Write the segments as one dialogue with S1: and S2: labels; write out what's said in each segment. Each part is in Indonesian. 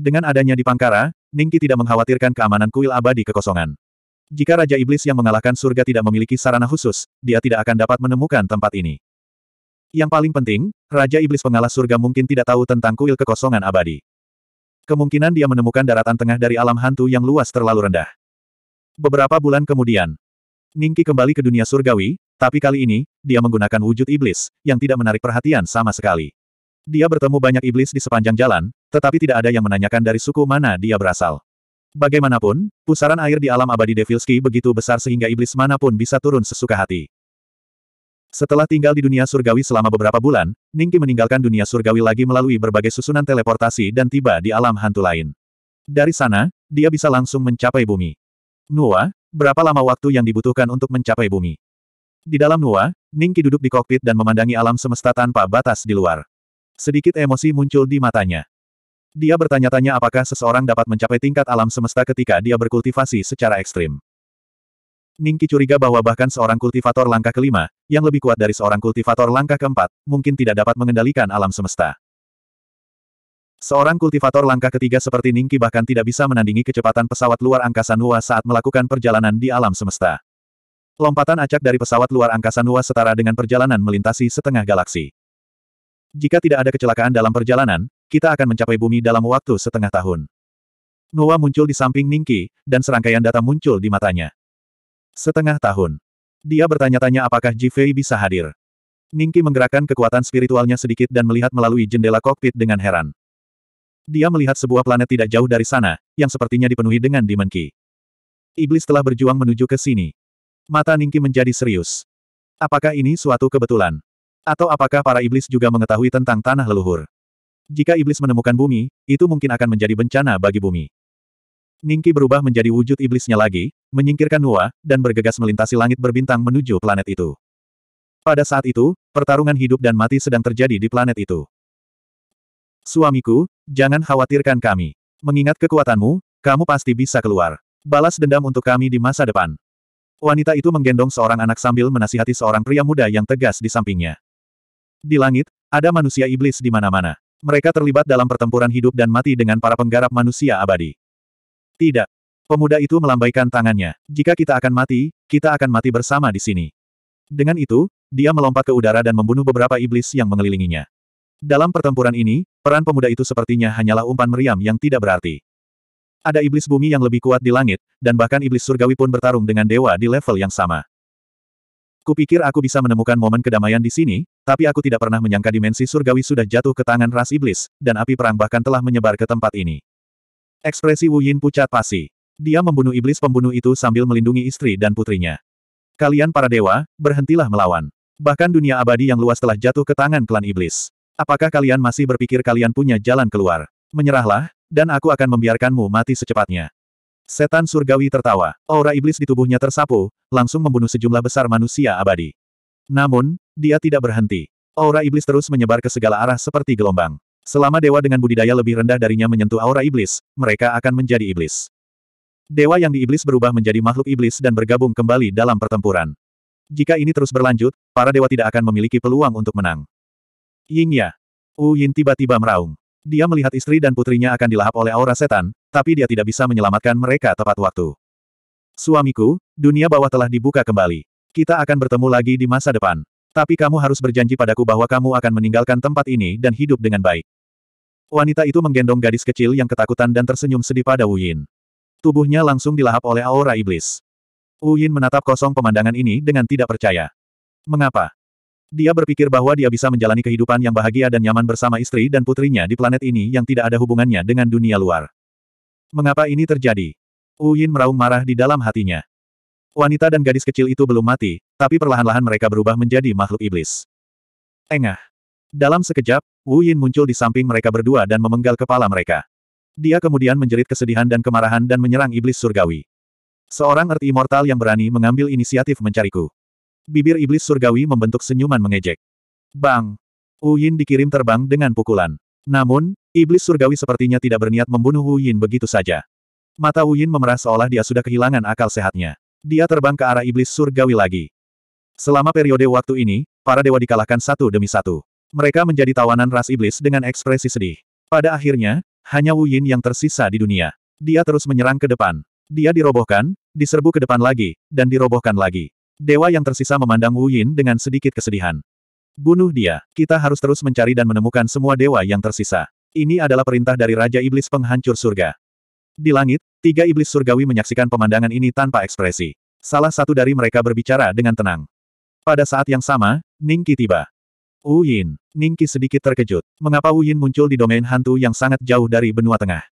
S1: Dengan adanya di Pangkara, Ningki tidak mengkhawatirkan keamanan kuil abadi kekosongan. Jika Raja Iblis yang mengalahkan surga tidak memiliki sarana khusus, dia tidak akan dapat menemukan tempat ini. Yang paling penting, Raja Iblis pengalah surga mungkin tidak tahu tentang kuil kekosongan abadi. Kemungkinan dia menemukan daratan tengah dari alam hantu yang luas terlalu rendah. Beberapa bulan kemudian, Ningki kembali ke dunia surgawi, tapi kali ini, dia menggunakan wujud iblis, yang tidak menarik perhatian sama sekali. Dia bertemu banyak iblis di sepanjang jalan, tetapi tidak ada yang menanyakan dari suku mana dia berasal. Bagaimanapun, pusaran air di alam abadi Devilski begitu besar sehingga iblis manapun bisa turun sesuka hati. Setelah tinggal di dunia surgawi selama beberapa bulan, Ningki meninggalkan dunia surgawi lagi melalui berbagai susunan teleportasi dan tiba di alam hantu lain. Dari sana, dia bisa langsung mencapai bumi. Nua, berapa lama waktu yang dibutuhkan untuk mencapai bumi? Di dalam Nua, Ningki duduk di kokpit dan memandangi alam semesta tanpa batas di luar. Sedikit emosi muncul di matanya. Dia bertanya-tanya apakah seseorang dapat mencapai tingkat alam semesta ketika dia berkultivasi secara ekstrim. Ningki curiga bahwa bahkan seorang kultivator langkah kelima, yang lebih kuat dari seorang kultivator langkah keempat, mungkin tidak dapat mengendalikan alam semesta. Seorang kultivator langkah ketiga seperti Ningki bahkan tidak bisa menandingi kecepatan pesawat luar angkasa Nua saat melakukan perjalanan di alam semesta. Lompatan acak dari pesawat luar angkasa Nua setara dengan perjalanan melintasi setengah galaksi. Jika tidak ada kecelakaan dalam perjalanan, kita akan mencapai bumi dalam waktu setengah tahun. Noah muncul di samping Ningki, dan serangkaian data muncul di matanya. Setengah tahun. Dia bertanya-tanya apakah Jifei bisa hadir. Ningki menggerakkan kekuatan spiritualnya sedikit dan melihat melalui jendela kokpit dengan heran. Dia melihat sebuah planet tidak jauh dari sana, yang sepertinya dipenuhi dengan Demon Iblis telah berjuang menuju ke sini. Mata Ningki menjadi serius. Apakah ini suatu kebetulan? Atau apakah para iblis juga mengetahui tentang tanah leluhur? Jika iblis menemukan bumi, itu mungkin akan menjadi bencana bagi bumi. Ningki berubah menjadi wujud iblisnya lagi, menyingkirkan Nua, dan bergegas melintasi langit berbintang menuju planet itu. Pada saat itu, pertarungan hidup dan mati sedang terjadi di planet itu. Suamiku, jangan khawatirkan kami. Mengingat kekuatanmu, kamu pasti bisa keluar. Balas dendam untuk kami di masa depan. Wanita itu menggendong seorang anak sambil menasihati seorang pria muda yang tegas di sampingnya. Di langit, ada manusia iblis di mana-mana. Mereka terlibat dalam pertempuran hidup dan mati dengan para penggarap manusia abadi. Tidak. Pemuda itu melambaikan tangannya. Jika kita akan mati, kita akan mati bersama di sini. Dengan itu, dia melompat ke udara dan membunuh beberapa iblis yang mengelilinginya. Dalam pertempuran ini, peran pemuda itu sepertinya hanyalah umpan meriam yang tidak berarti. Ada iblis bumi yang lebih kuat di langit, dan bahkan iblis surgawi pun bertarung dengan dewa di level yang sama. Kupikir aku bisa menemukan momen kedamaian di sini, tapi aku tidak pernah menyangka dimensi surgawi sudah jatuh ke tangan ras iblis, dan api perang bahkan telah menyebar ke tempat ini. Ekspresi Wu Yin pucat pasi. Dia membunuh iblis pembunuh itu sambil melindungi istri dan putrinya. Kalian para dewa, berhentilah melawan. Bahkan dunia abadi yang luas telah jatuh ke tangan klan iblis. Apakah kalian masih berpikir kalian punya jalan keluar? Menyerahlah, dan aku akan membiarkanmu mati secepatnya. Setan surgawi tertawa. Aura iblis di tubuhnya tersapu, langsung membunuh sejumlah besar manusia abadi. Namun, dia tidak berhenti. Aura iblis terus menyebar ke segala arah seperti gelombang. Selama dewa dengan budidaya lebih rendah darinya menyentuh aura iblis, mereka akan menjadi iblis. Dewa yang di iblis berubah menjadi makhluk iblis dan bergabung kembali dalam pertempuran. Jika ini terus berlanjut, para dewa tidak akan memiliki peluang untuk menang. Ying Ya. Wu Yin tiba-tiba meraung. Dia melihat istri dan putrinya akan dilahap oleh aura setan, tapi dia tidak bisa menyelamatkan mereka tepat waktu. Suamiku, dunia bawah telah dibuka kembali. Kita akan bertemu lagi di masa depan. Tapi kamu harus berjanji padaku bahwa kamu akan meninggalkan tempat ini dan hidup dengan baik. Wanita itu menggendong gadis kecil yang ketakutan dan tersenyum sedih pada Wu Yin. Tubuhnya langsung dilahap oleh aura iblis. Wu Yin menatap kosong pemandangan ini dengan tidak percaya. Mengapa? Dia berpikir bahwa dia bisa menjalani kehidupan yang bahagia dan nyaman bersama istri dan putrinya di planet ini yang tidak ada hubungannya dengan dunia luar. Mengapa ini terjadi? Uyin meraung marah di dalam hatinya. Wanita dan gadis kecil itu belum mati, tapi perlahan-lahan mereka berubah menjadi makhluk iblis. Engah. Dalam sekejap, Wu Yin muncul di samping mereka berdua dan memenggal kepala mereka. Dia kemudian menjerit kesedihan dan kemarahan dan menyerang iblis surgawi. Seorang Earth Immortal yang berani mengambil inisiatif mencariku. Bibir iblis surgawi membentuk senyuman mengejek. Bang! Wu dikirim terbang dengan pukulan. Namun, iblis surgawi sepertinya tidak berniat membunuh Wu begitu saja. Mata Wu Yin memerah seolah dia sudah kehilangan akal sehatnya. Dia terbang ke arah iblis surgawi lagi. Selama periode waktu ini, para dewa dikalahkan satu demi satu. Mereka menjadi tawanan ras iblis dengan ekspresi sedih. Pada akhirnya, hanya Wu yang tersisa di dunia. Dia terus menyerang ke depan. Dia dirobohkan, diserbu ke depan lagi, dan dirobohkan lagi. Dewa yang tersisa memandang Wu Yin dengan sedikit kesedihan. Bunuh dia, kita harus terus mencari dan menemukan semua dewa yang tersisa. Ini adalah perintah dari Raja Iblis Penghancur Surga. Di langit, tiga iblis surgawi menyaksikan pemandangan ini tanpa ekspresi. Salah satu dari mereka berbicara dengan tenang. Pada saat yang sama, Ningki tiba. Wu Yin, Ningki sedikit terkejut. Mengapa Wu Yin muncul di domain hantu yang sangat jauh dari benua tengah?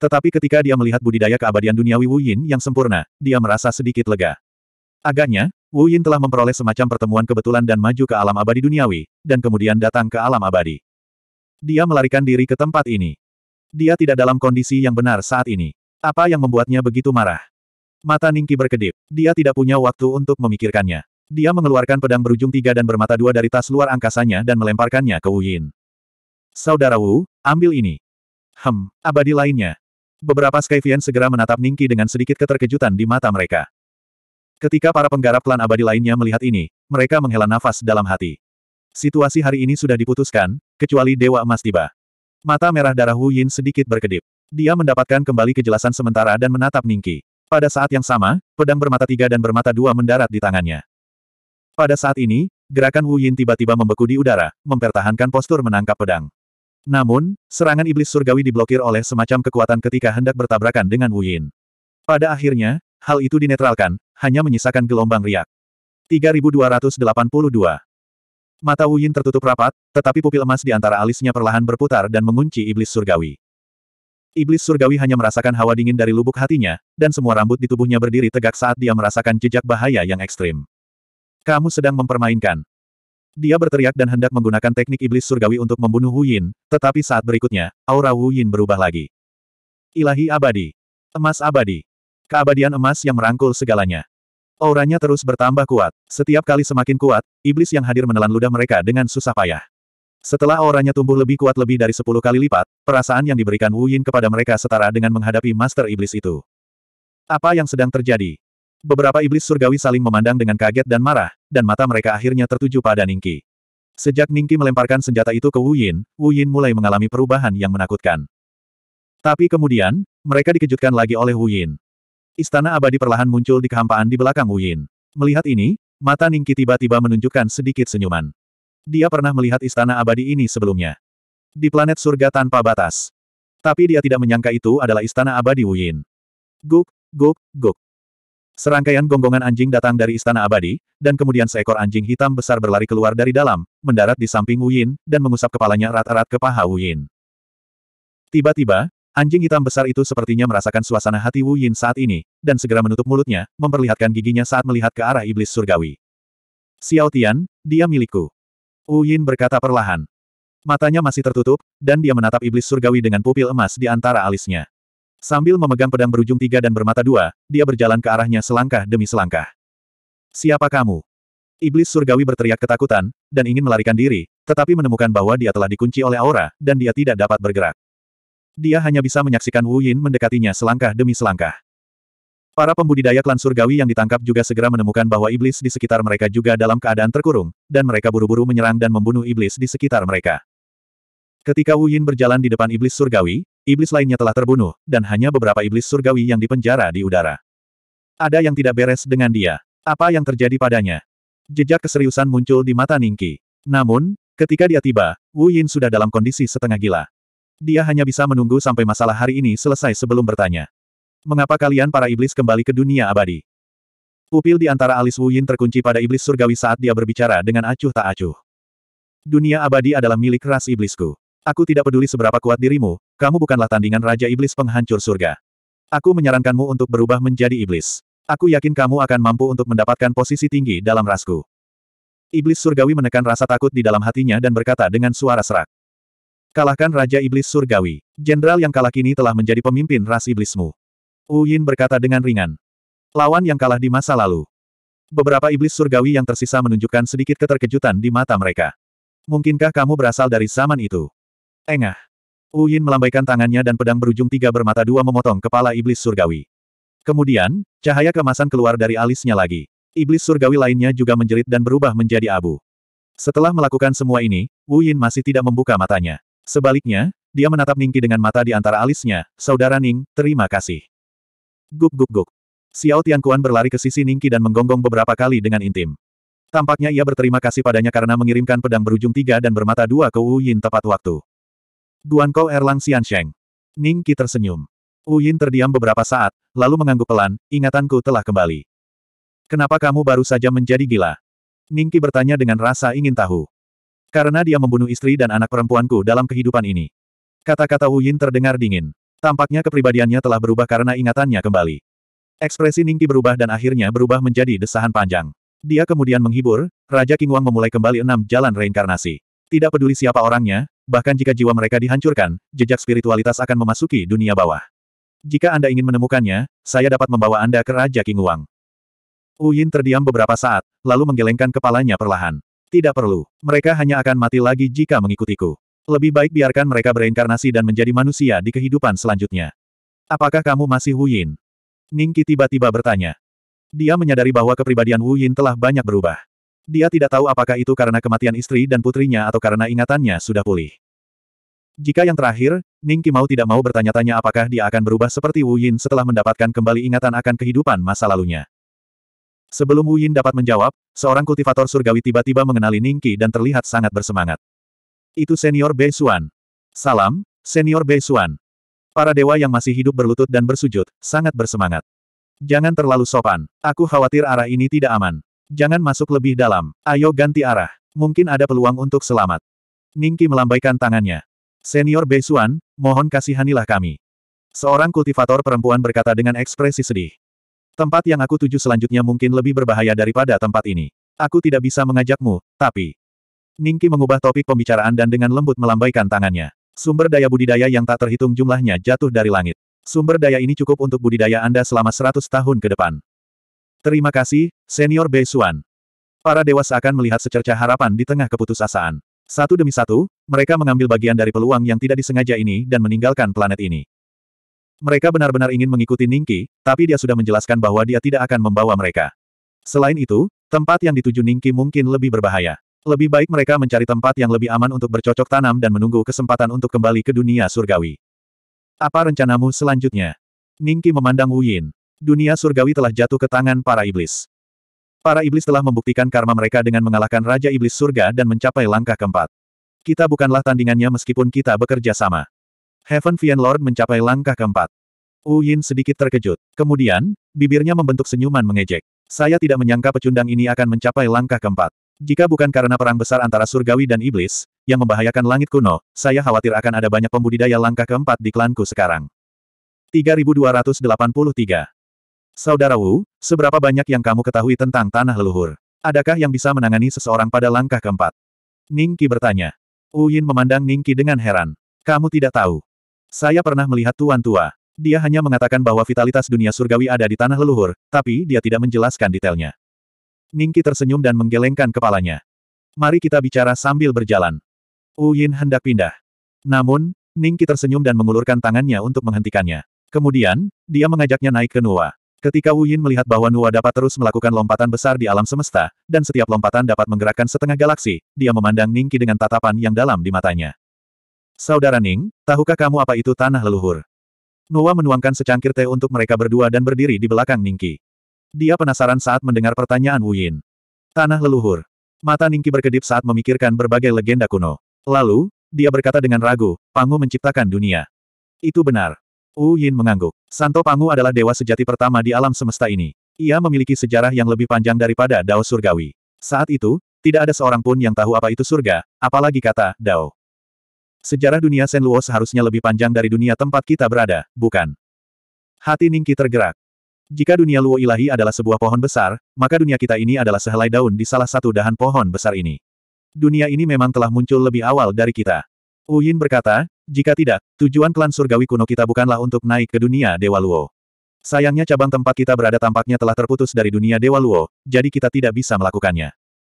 S1: Tetapi ketika dia melihat budidaya keabadian duniawi Wu Yin yang sempurna, dia merasa sedikit lega. Agaknya, Wu Yin telah memperoleh semacam pertemuan kebetulan dan maju ke alam abadi duniawi, dan kemudian datang ke alam abadi. Dia melarikan diri ke tempat ini. Dia tidak dalam kondisi yang benar saat ini. Apa yang membuatnya begitu marah? Mata Ningki berkedip. Dia tidak punya waktu untuk memikirkannya. Dia mengeluarkan pedang berujung tiga dan bermata dua dari tas luar angkasanya dan melemparkannya ke Wu Yin. Saudara Wu, ambil ini. Hem, abadi lainnya. Beberapa Skyvian segera menatap Ningki dengan sedikit keterkejutan di mata mereka. Ketika para penggarap klan abadi lainnya melihat ini, mereka menghela nafas dalam hati. Situasi hari ini sudah diputuskan, kecuali Dewa Emas tiba. Mata merah darah Hu Yin sedikit berkedip. Dia mendapatkan kembali kejelasan sementara dan menatap Ningki. Pada saat yang sama, pedang bermata tiga dan bermata dua mendarat di tangannya. Pada saat ini, gerakan Wu Yin tiba-tiba membeku di udara, mempertahankan postur menangkap pedang. Namun, serangan iblis surgawi diblokir oleh semacam kekuatan ketika hendak bertabrakan dengan Wu Yin. Pada akhirnya, Hal itu dinetralkan, hanya menyisakan gelombang riak. 3282. Mata Wuyin tertutup rapat, tetapi pupil emas di antara alisnya perlahan berputar dan mengunci iblis surgawi. Iblis surgawi hanya merasakan hawa dingin dari lubuk hatinya, dan semua rambut di tubuhnya berdiri tegak saat dia merasakan jejak bahaya yang ekstrim. Kamu sedang mempermainkan. Dia berteriak dan hendak menggunakan teknik iblis surgawi untuk membunuh Wu Yin, tetapi saat berikutnya, aura Wu Yin berubah lagi. Ilahi abadi. Emas abadi. Keabadian emas yang merangkul segalanya. Auranya terus bertambah kuat. Setiap kali semakin kuat, iblis yang hadir menelan ludah mereka dengan susah payah. Setelah auranya tumbuh lebih kuat lebih dari sepuluh kali lipat, perasaan yang diberikan Wu Yin kepada mereka setara dengan menghadapi Master Iblis itu. Apa yang sedang terjadi? Beberapa iblis surgawi saling memandang dengan kaget dan marah, dan mata mereka akhirnya tertuju pada Ningki. Sejak Ningki melemparkan senjata itu ke Wu Yin, Wu Yin mulai mengalami perubahan yang menakutkan. Tapi kemudian, mereka dikejutkan lagi oleh Wu Yin. Istana abadi perlahan muncul di kehampaan di belakang Wuyin. Melihat ini, mata Ningki tiba-tiba menunjukkan sedikit senyuman. Dia pernah melihat istana abadi ini sebelumnya. Di planet surga tanpa batas. Tapi dia tidak menyangka itu adalah istana abadi Wuyin. Guk, guk, guk. Serangkaian gonggongan anjing datang dari istana abadi, dan kemudian seekor anjing hitam besar berlari keluar dari dalam, mendarat di samping Wuyin, dan mengusap kepalanya erat-erat ke paha Wuyin. Tiba-tiba, Anjing hitam besar itu sepertinya merasakan suasana hati Wu Yin saat ini, dan segera menutup mulutnya, memperlihatkan giginya saat melihat ke arah iblis surgawi. Xiao Tian, dia milikku. Wu Yin berkata perlahan. Matanya masih tertutup, dan dia menatap iblis surgawi dengan pupil emas di antara alisnya. Sambil memegang pedang berujung tiga dan bermata dua, dia berjalan ke arahnya selangkah demi selangkah. Siapa kamu? Iblis surgawi berteriak ketakutan, dan ingin melarikan diri, tetapi menemukan bahwa dia telah dikunci oleh aura, dan dia tidak dapat bergerak dia hanya bisa menyaksikan Wu Yin mendekatinya selangkah demi selangkah. Para pembudidaya klan surgawi yang ditangkap juga segera menemukan bahwa iblis di sekitar mereka juga dalam keadaan terkurung, dan mereka buru-buru menyerang dan membunuh iblis di sekitar mereka. Ketika Wu Yin berjalan di depan iblis surgawi, iblis lainnya telah terbunuh, dan hanya beberapa iblis surgawi yang dipenjara di udara. Ada yang tidak beres dengan dia. Apa yang terjadi padanya? Jejak keseriusan muncul di mata Ningki. Namun, ketika dia tiba, Wu Yin sudah dalam kondisi setengah gila. Dia hanya bisa menunggu sampai masalah hari ini selesai sebelum bertanya. Mengapa kalian para iblis kembali ke dunia abadi? Pupil di antara alis Wu Yin terkunci pada iblis surgawi saat dia berbicara dengan acuh tak acuh. Dunia abadi adalah milik ras iblisku. Aku tidak peduli seberapa kuat dirimu, kamu bukanlah tandingan Raja Iblis penghancur surga. Aku menyarankanmu untuk berubah menjadi iblis. Aku yakin kamu akan mampu untuk mendapatkan posisi tinggi dalam rasku. Iblis surgawi menekan rasa takut di dalam hatinya dan berkata dengan suara serak. Kalahkan Raja Iblis Surgawi. Jenderal yang kalah kini telah menjadi pemimpin ras iblismu. Wu Yin berkata dengan ringan. Lawan yang kalah di masa lalu. Beberapa iblis surgawi yang tersisa menunjukkan sedikit keterkejutan di mata mereka. Mungkinkah kamu berasal dari zaman itu? Engah. Wu Yin melambaikan tangannya dan pedang berujung tiga bermata dua memotong kepala iblis surgawi. Kemudian, cahaya kemasan keluar dari alisnya lagi. Iblis surgawi lainnya juga menjerit dan berubah menjadi abu. Setelah melakukan semua ini, Wu Yin masih tidak membuka matanya. Sebaliknya, dia menatap Ningki dengan mata di antara alisnya, Saudara Ning, terima kasih. Guk guk guk. Xiao Tianquan berlari ke sisi Ningki dan menggonggong beberapa kali dengan intim. Tampaknya ia berterima kasih padanya karena mengirimkan pedang berujung tiga dan bermata dua ke Wu Yin tepat waktu. Guankou Erlang Xiansheng. Ningki tersenyum. Wu Yin terdiam beberapa saat, lalu mengangguk pelan, ingatanku telah kembali. Kenapa kamu baru saja menjadi gila? Ningki bertanya dengan rasa ingin tahu. Karena dia membunuh istri dan anak perempuanku dalam kehidupan ini. Kata-kata Wu Yin terdengar dingin. Tampaknya kepribadiannya telah berubah karena ingatannya kembali. Ekspresi Ningki berubah dan akhirnya berubah menjadi desahan panjang. Dia kemudian menghibur, Raja King Wang memulai kembali enam jalan reinkarnasi. Tidak peduli siapa orangnya, bahkan jika jiwa mereka dihancurkan, jejak spiritualitas akan memasuki dunia bawah. Jika Anda ingin menemukannya, saya dapat membawa Anda ke Raja King Wang. Yin terdiam beberapa saat, lalu menggelengkan kepalanya perlahan. Tidak perlu. Mereka hanya akan mati lagi jika mengikutiku. Lebih baik biarkan mereka bereinkarnasi dan menjadi manusia di kehidupan selanjutnya. Apakah kamu masih Wu Yin? Ningki tiba-tiba bertanya. Dia menyadari bahwa kepribadian Wu Yin telah banyak berubah. Dia tidak tahu apakah itu karena kematian istri dan putrinya atau karena ingatannya sudah pulih. Jika yang terakhir, Ningki mau tidak mau bertanya-tanya apakah dia akan berubah seperti Wu Yin setelah mendapatkan kembali ingatan akan kehidupan masa lalunya. Sebelum Wu Yin dapat menjawab, seorang kultivator surgawi tiba-tiba mengenali Qi dan terlihat sangat bersemangat. Itu senior Bei Xuan. Salam, senior Bei Xuan. Para dewa yang masih hidup berlutut dan bersujud, sangat bersemangat. Jangan terlalu sopan. Aku khawatir arah ini tidak aman. Jangan masuk lebih dalam. Ayo ganti arah. Mungkin ada peluang untuk selamat. Ningki melambaikan tangannya. Senior Bei Xuan, mohon kasihanilah kami. Seorang kultivator perempuan berkata dengan ekspresi sedih. Tempat yang aku tuju selanjutnya mungkin lebih berbahaya daripada tempat ini. Aku tidak bisa mengajakmu, tapi... Ningki mengubah topik pembicaraan dan dengan lembut melambaikan tangannya. Sumber daya budidaya yang tak terhitung jumlahnya jatuh dari langit. Sumber daya ini cukup untuk budidaya Anda selama 100 tahun ke depan. Terima kasih, Senior Bei Xuan. Para dewa seakan melihat secerca harapan di tengah keputusasaan. Satu demi satu, mereka mengambil bagian dari peluang yang tidak disengaja ini dan meninggalkan planet ini. Mereka benar-benar ingin mengikuti Ningki, tapi dia sudah menjelaskan bahwa dia tidak akan membawa mereka. Selain itu, tempat yang dituju Ningki mungkin lebih berbahaya. Lebih baik mereka mencari tempat yang lebih aman untuk bercocok tanam dan menunggu kesempatan untuk kembali ke dunia surgawi. Apa rencanamu selanjutnya? Ningki memandang Wu Yin. Dunia surgawi telah jatuh ke tangan para iblis. Para iblis telah membuktikan karma mereka dengan mengalahkan Raja Iblis Surga dan mencapai langkah keempat. Kita bukanlah tandingannya meskipun kita bekerja sama. Heaven Fian Lord mencapai langkah keempat. Wu Yin sedikit terkejut. Kemudian, bibirnya membentuk senyuman mengejek. Saya tidak menyangka pecundang ini akan mencapai langkah keempat. Jika bukan karena perang besar antara surgawi dan iblis, yang membahayakan langit kuno, saya khawatir akan ada banyak pembudidaya langkah keempat di klanku sekarang. 3283. Saudara Wu, seberapa banyak yang kamu ketahui tentang tanah leluhur? Adakah yang bisa menangani seseorang pada langkah keempat? Ningki bertanya. Wu Yin memandang Ningki dengan heran. Kamu tidak tahu. Saya pernah melihat tuan tua. Dia hanya mengatakan bahwa vitalitas dunia surgawi ada di tanah leluhur, tapi dia tidak menjelaskan detailnya. Ningki tersenyum dan menggelengkan kepalanya. Mari kita bicara sambil berjalan. Uyin hendak pindah. Namun, Ningki tersenyum dan mengulurkan tangannya untuk menghentikannya. Kemudian, dia mengajaknya naik ke Nuwa. Ketika Uyin melihat bahwa Nuwa dapat terus melakukan lompatan besar di alam semesta, dan setiap lompatan dapat menggerakkan setengah galaksi, dia memandang Ningki dengan tatapan yang dalam di matanya. Saudara Ning, tahukah kamu apa itu tanah leluhur? Noah menuangkan secangkir teh untuk mereka berdua dan berdiri di belakang Ningki. Dia penasaran saat mendengar pertanyaan Wu Yin. Tanah leluhur. Mata Ningki berkedip saat memikirkan berbagai legenda kuno. Lalu, dia berkata dengan ragu, Pangu menciptakan dunia. Itu benar. Wu Yin mengangguk. Santo Pangu adalah dewa sejati pertama di alam semesta ini. Ia memiliki sejarah yang lebih panjang daripada Dao Surgawi. Saat itu, tidak ada seorang pun yang tahu apa itu surga, apalagi kata Dao. Sejarah dunia Sen Luo seharusnya lebih panjang dari dunia tempat kita berada, bukan? Hati Ningki tergerak. Jika dunia Luo Ilahi adalah sebuah pohon besar, maka dunia kita ini adalah sehelai daun di salah satu dahan pohon besar ini. Dunia ini memang telah muncul lebih awal dari kita. Uyin berkata, jika tidak, tujuan klan surgawi kuno kita bukanlah untuk naik ke dunia Dewa Luo. Sayangnya cabang tempat kita berada tampaknya telah terputus dari dunia Dewa Luo, jadi kita tidak bisa melakukannya.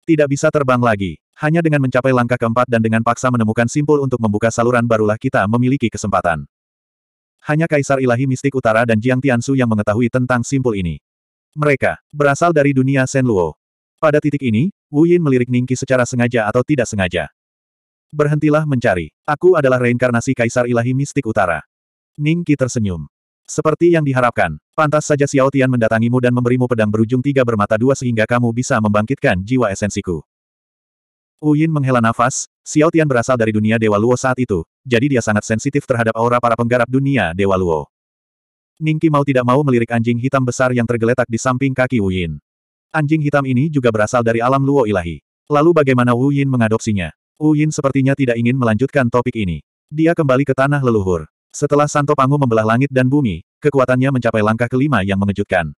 S1: Tidak bisa terbang lagi. Hanya dengan mencapai langkah keempat dan dengan paksa menemukan simpul untuk membuka saluran barulah kita memiliki kesempatan. Hanya Kaisar Ilahi Mistik Utara dan Jiang Tiansu yang mengetahui tentang simpul ini. Mereka berasal dari dunia Luo. Pada titik ini, Wu Yin melirik Ningki secara sengaja atau tidak sengaja. Berhentilah mencari. Aku adalah reinkarnasi Kaisar Ilahi Mistik Utara. Ningki tersenyum. Seperti yang diharapkan, pantas saja Xiao Tian mendatangimu dan memberimu pedang berujung tiga bermata dua sehingga kamu bisa membangkitkan jiwa esensiku. Uyin menghela nafas, Xiao Tian berasal dari dunia Dewa Luo saat itu, jadi dia sangat sensitif terhadap aura para penggarap dunia Dewa Luo. Ningki mau tidak mau melirik anjing hitam besar yang tergeletak di samping kaki Uyin. Anjing hitam ini juga berasal dari alam Luo ilahi. Lalu bagaimana Uyin mengadopsinya? Uyin sepertinya tidak ingin melanjutkan topik ini. Dia kembali ke tanah leluhur. Setelah Santo Pangu membelah langit dan bumi, kekuatannya mencapai langkah kelima yang mengejutkan.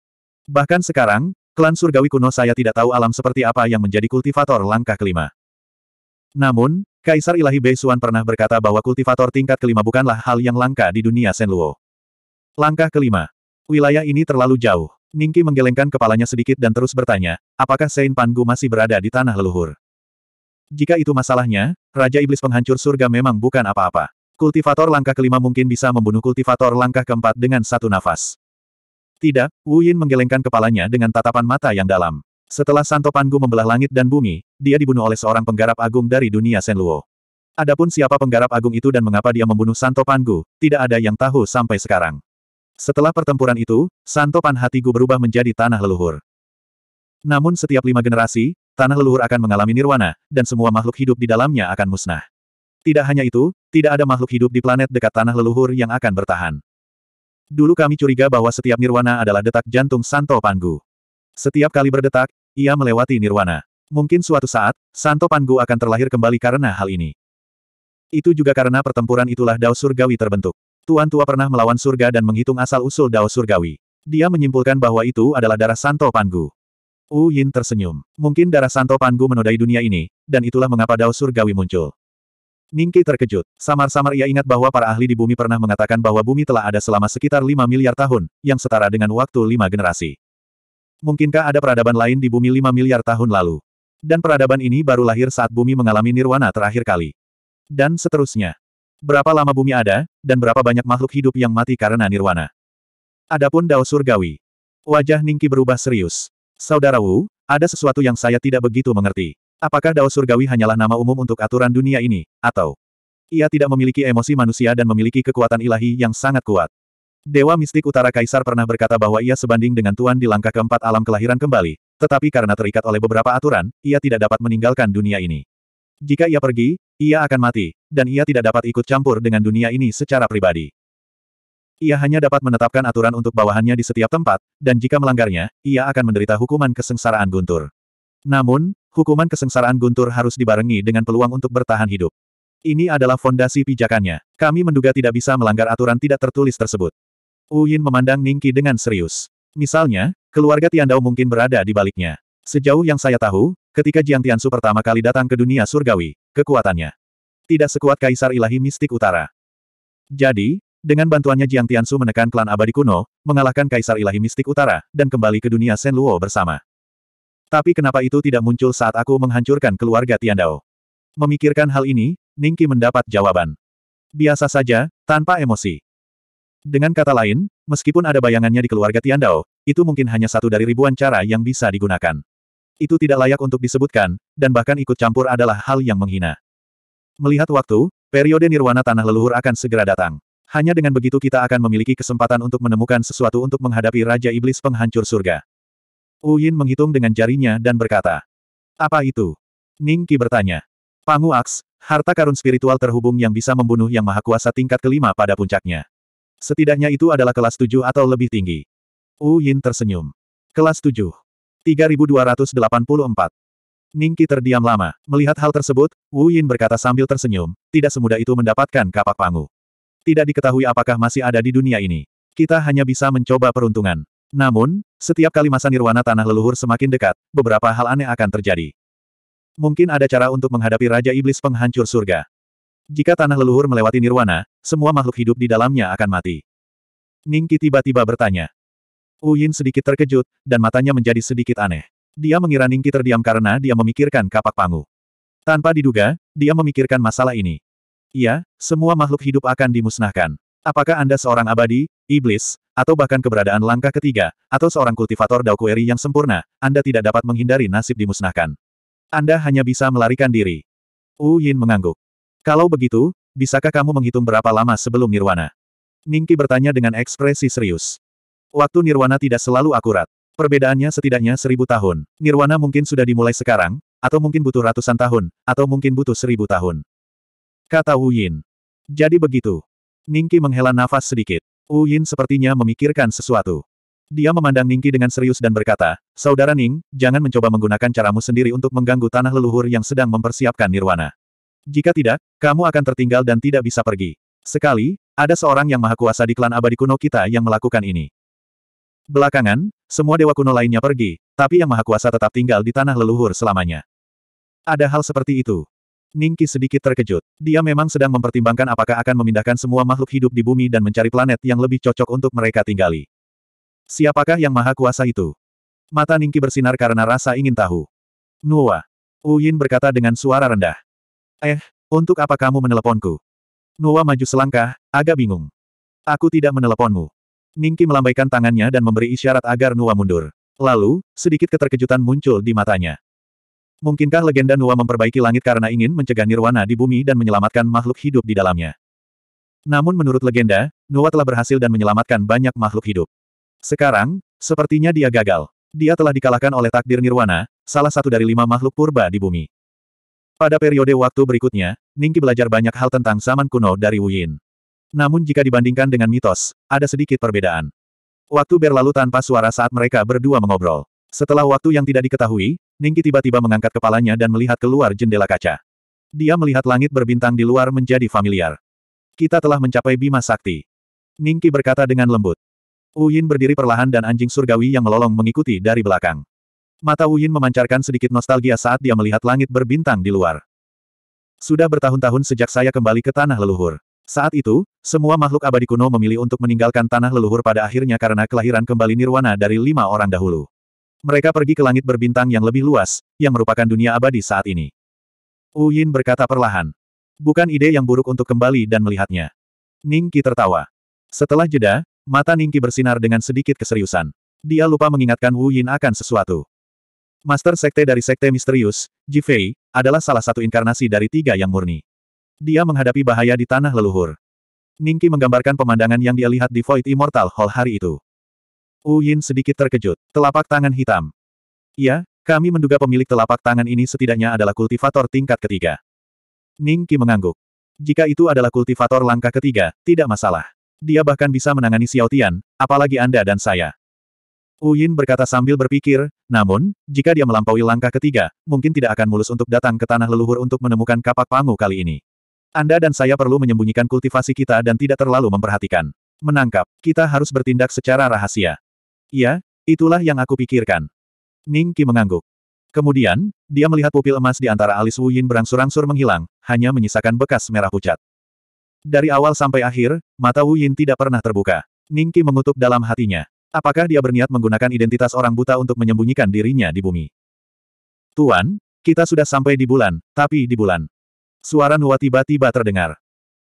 S1: Bahkan sekarang, klan surgawi kuno saya tidak tahu alam seperti apa yang menjadi kultivator langkah kelima. Namun, Kaisar Ilahi Bei Suan pernah berkata bahwa kultivator tingkat kelima bukanlah hal yang langka di dunia Senluo. Langkah kelima. Wilayah ini terlalu jauh. Ningki menggelengkan kepalanya sedikit dan terus bertanya, apakah Sein Pangu masih berada di tanah leluhur? Jika itu masalahnya, Raja Iblis Penghancur Surga memang bukan apa-apa. Kultivator langkah kelima mungkin bisa membunuh kultivator langkah keempat dengan satu nafas. Tidak, Wu Yin menggelengkan kepalanya dengan tatapan mata yang dalam. Setelah Santo Panggu membelah langit dan bumi, dia dibunuh oleh seorang penggarap agung dari dunia Senluo. Adapun siapa penggarap agung itu dan mengapa dia membunuh Santo Panggu, tidak ada yang tahu sampai sekarang. Setelah pertempuran itu, Santo Pan Panhatigu berubah menjadi tanah leluhur. Namun setiap lima generasi, tanah leluhur akan mengalami nirwana, dan semua makhluk hidup di dalamnya akan musnah. Tidak hanya itu, tidak ada makhluk hidup di planet dekat tanah leluhur yang akan bertahan. Dulu kami curiga bahwa setiap nirwana adalah detak jantung Santo Panggu. Setiap kali berdetak, ia melewati nirwana. Mungkin suatu saat, Santo Pangu akan terlahir kembali karena hal ini. Itu juga karena pertempuran itulah Dao Surgawi terbentuk. Tuan Tua pernah melawan surga dan menghitung asal-usul Dao Surgawi. Dia menyimpulkan bahwa itu adalah darah Santo Pangu. Wu Yin tersenyum. Mungkin darah Santo Pangu menodai dunia ini, dan itulah mengapa Dao Surgawi muncul. Ningki terkejut. Samar-samar ia ingat bahwa para ahli di bumi pernah mengatakan bahwa bumi telah ada selama sekitar 5 miliar tahun, yang setara dengan waktu 5 generasi. Mungkinkah ada peradaban lain di bumi 5 miliar tahun lalu? Dan peradaban ini baru lahir saat bumi mengalami nirwana terakhir kali. Dan seterusnya. Berapa lama bumi ada, dan berapa banyak makhluk hidup yang mati karena nirwana. Adapun Dao Surgawi. Wajah Ningki berubah serius. Saudara Wu, ada sesuatu yang saya tidak begitu mengerti. Apakah Dao Surgawi hanyalah nama umum untuk aturan dunia ini, atau ia tidak memiliki emosi manusia dan memiliki kekuatan ilahi yang sangat kuat? Dewa mistik utara Kaisar pernah berkata bahwa ia sebanding dengan Tuan di langkah keempat alam kelahiran kembali, tetapi karena terikat oleh beberapa aturan, ia tidak dapat meninggalkan dunia ini. Jika ia pergi, ia akan mati, dan ia tidak dapat ikut campur dengan dunia ini secara pribadi. Ia hanya dapat menetapkan aturan untuk bawahannya di setiap tempat, dan jika melanggarnya, ia akan menderita hukuman kesengsaraan guntur. Namun, hukuman kesengsaraan guntur harus dibarengi dengan peluang untuk bertahan hidup. Ini adalah fondasi pijakannya. Kami menduga tidak bisa melanggar aturan tidak tertulis tersebut. Uyin memandang Ningki dengan serius. Misalnya, keluarga Tian Tiandao mungkin berada di baliknya. Sejauh yang saya tahu, ketika Jiang Tiansu pertama kali datang ke dunia surgawi, kekuatannya tidak sekuat Kaisar Ilahi Mistik Utara. Jadi, dengan bantuannya Jiang Tiansu menekan klan abadi kuno, mengalahkan Kaisar Ilahi Mistik Utara, dan kembali ke dunia Luo bersama. Tapi kenapa itu tidak muncul saat aku menghancurkan keluarga Tian Tiandao? Memikirkan hal ini, Ningki mendapat jawaban. Biasa saja, tanpa emosi. Dengan kata lain, meskipun ada bayangannya di keluarga Tiandao, itu mungkin hanya satu dari ribuan cara yang bisa digunakan. Itu tidak layak untuk disebutkan, dan bahkan ikut campur adalah hal yang menghina. Melihat waktu, periode nirwana tanah leluhur akan segera datang. Hanya dengan begitu kita akan memiliki kesempatan untuk menemukan sesuatu untuk menghadapi Raja Iblis Penghancur Surga. Wu Yin menghitung dengan jarinya dan berkata. Apa itu? Ning Qi bertanya. Pangu Aks, harta karun spiritual terhubung yang bisa membunuh yang maha kuasa tingkat kelima pada puncaknya. Setidaknya itu adalah kelas 7 atau lebih tinggi. Wu Yin tersenyum. Kelas 7. 3284. Ningki terdiam lama. Melihat hal tersebut, Wu Yin berkata sambil tersenyum, tidak semudah itu mendapatkan kapak pangu. Tidak diketahui apakah masih ada di dunia ini. Kita hanya bisa mencoba peruntungan. Namun, setiap kali masa nirwana tanah leluhur semakin dekat, beberapa hal aneh akan terjadi. Mungkin ada cara untuk menghadapi Raja Iblis Penghancur Surga. Jika tanah leluhur melewati nirwana, semua makhluk hidup di dalamnya akan mati. Ningki tiba-tiba bertanya. Uyin sedikit terkejut, dan matanya menjadi sedikit aneh. Dia mengira Ningki terdiam karena dia memikirkan kapak pangu. Tanpa diduga, dia memikirkan masalah ini. Iya, semua makhluk hidup akan dimusnahkan. Apakah Anda seorang abadi, iblis, atau bahkan keberadaan langkah ketiga, atau seorang kultivator Daokueri yang sempurna, Anda tidak dapat menghindari nasib dimusnahkan. Anda hanya bisa melarikan diri. Wu Yin mengangguk. Kalau begitu, bisakah kamu menghitung berapa lama sebelum nirwana? Ningki bertanya dengan ekspresi serius. Waktu nirwana tidak selalu akurat. Perbedaannya setidaknya seribu tahun. Nirwana mungkin sudah dimulai sekarang, atau mungkin butuh ratusan tahun, atau mungkin butuh seribu tahun. Kata Wu Yin. Jadi begitu. Ningki menghela nafas sedikit. Wu Yin sepertinya memikirkan sesuatu. Dia memandang Ningki dengan serius dan berkata, Saudara Ning, jangan mencoba menggunakan caramu sendiri untuk mengganggu tanah leluhur yang sedang mempersiapkan nirwana. Jika tidak, kamu akan tertinggal dan tidak bisa pergi. Sekali, ada seorang yang maha kuasa di klan abadi kuno kita yang melakukan ini. Belakangan, semua dewa kuno lainnya pergi, tapi yang maha kuasa tetap tinggal di tanah leluhur selamanya. Ada hal seperti itu. Ningki sedikit terkejut. Dia memang sedang mempertimbangkan apakah akan memindahkan semua makhluk hidup di bumi dan mencari planet yang lebih cocok untuk mereka tinggali. Siapakah yang maha kuasa itu? Mata Ningki bersinar karena rasa ingin tahu. Nuwa. Uyin berkata dengan suara rendah. Eh, untuk apa kamu meneleponku? Nuwa maju selangkah, agak bingung. Aku tidak meneleponmu. Ningki melambaikan tangannya dan memberi isyarat agar Nuwa mundur. Lalu, sedikit keterkejutan muncul di matanya. Mungkinkah legenda Nuwa memperbaiki langit karena ingin mencegah nirwana di bumi dan menyelamatkan makhluk hidup di dalamnya? Namun menurut legenda, Nuwa telah berhasil dan menyelamatkan banyak makhluk hidup. Sekarang, sepertinya dia gagal. Dia telah dikalahkan oleh takdir nirwana, salah satu dari lima makhluk purba di bumi. Pada periode waktu berikutnya, Ningki belajar banyak hal tentang zaman kuno dari Wu Yin. Namun jika dibandingkan dengan mitos, ada sedikit perbedaan. Waktu berlalu tanpa suara saat mereka berdua mengobrol. Setelah waktu yang tidak diketahui, Ningki tiba-tiba mengangkat kepalanya dan melihat keluar jendela kaca. Dia melihat langit berbintang di luar menjadi familiar. Kita telah mencapai Bima Sakti. Ningki berkata dengan lembut. Uyin berdiri perlahan dan anjing surgawi yang melolong mengikuti dari belakang. Mata Wuyin memancarkan sedikit nostalgia saat dia melihat langit berbintang di luar. Sudah bertahun-tahun sejak saya kembali ke tanah leluhur. Saat itu, semua makhluk abadi kuno memilih untuk meninggalkan tanah leluhur pada akhirnya karena kelahiran kembali nirwana dari lima orang dahulu. Mereka pergi ke langit berbintang yang lebih luas, yang merupakan dunia abadi saat ini. Uyin berkata perlahan. Bukan ide yang buruk untuk kembali dan melihatnya. Ningki tertawa. Setelah jeda, mata Ningki bersinar dengan sedikit keseriusan. Dia lupa mengingatkan Wu Yin akan sesuatu. Master Sekte dari Sekte Misterius, Jifei, adalah salah satu inkarnasi dari tiga yang murni. Dia menghadapi bahaya di tanah leluhur. Ningki menggambarkan pemandangan yang dia lihat di Void Immortal Hall hari itu. Wu Yin sedikit terkejut. Telapak tangan hitam. Ya, kami menduga pemilik telapak tangan ini setidaknya adalah kultivator tingkat ketiga. Ningki mengangguk. Jika itu adalah kultivator langkah ketiga, tidak masalah. Dia bahkan bisa menangani Xiao Tian, apalagi Anda dan saya. Uyin berkata sambil berpikir, namun, jika dia melampaui langkah ketiga, mungkin tidak akan mulus untuk datang ke tanah leluhur untuk menemukan kapak pangu kali ini. Anda dan saya perlu menyembunyikan kultivasi kita dan tidak terlalu memperhatikan. Menangkap, kita harus bertindak secara rahasia. Iya, itulah yang aku pikirkan. Ning Qi mengangguk. Kemudian, dia melihat pupil emas di antara alis Wu berangsur-angsur menghilang, hanya menyisakan bekas merah pucat. Dari awal sampai akhir, mata Wu tidak pernah terbuka. Ningki mengutuk dalam hatinya. Apakah dia berniat menggunakan identitas orang buta untuk menyembunyikan dirinya di bumi? Tuan, kita sudah sampai di bulan, tapi di bulan. Suara Nuwa tiba-tiba terdengar.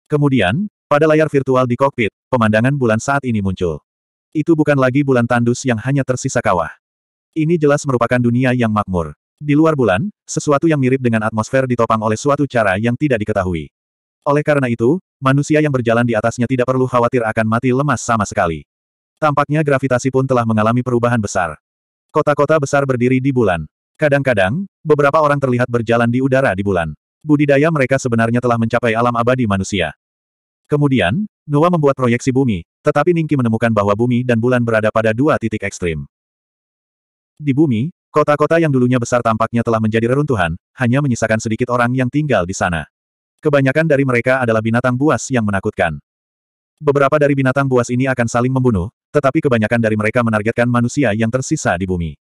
S1: Kemudian, pada layar virtual di kokpit, pemandangan bulan saat ini muncul. Itu bukan lagi bulan tandus yang hanya tersisa kawah. Ini jelas merupakan dunia yang makmur. Di luar bulan, sesuatu yang mirip dengan atmosfer ditopang oleh suatu cara yang tidak diketahui. Oleh karena itu, manusia yang berjalan di atasnya tidak perlu khawatir akan mati lemas sama sekali. Tampaknya gravitasi pun telah mengalami perubahan besar. Kota-kota besar berdiri di bulan. Kadang-kadang, beberapa orang terlihat berjalan di udara di bulan. Budidaya mereka sebenarnya telah mencapai alam abadi manusia. Kemudian, Noah membuat proyeksi bumi, tetapi Ningki menemukan bahwa bumi dan bulan berada pada dua titik ekstrim. Di bumi, kota-kota yang dulunya besar tampaknya telah menjadi reruntuhan, hanya menyisakan sedikit orang yang tinggal di sana. Kebanyakan dari mereka adalah binatang buas yang menakutkan. Beberapa dari binatang buas ini akan saling membunuh, tetapi kebanyakan dari mereka menargetkan manusia yang tersisa di bumi.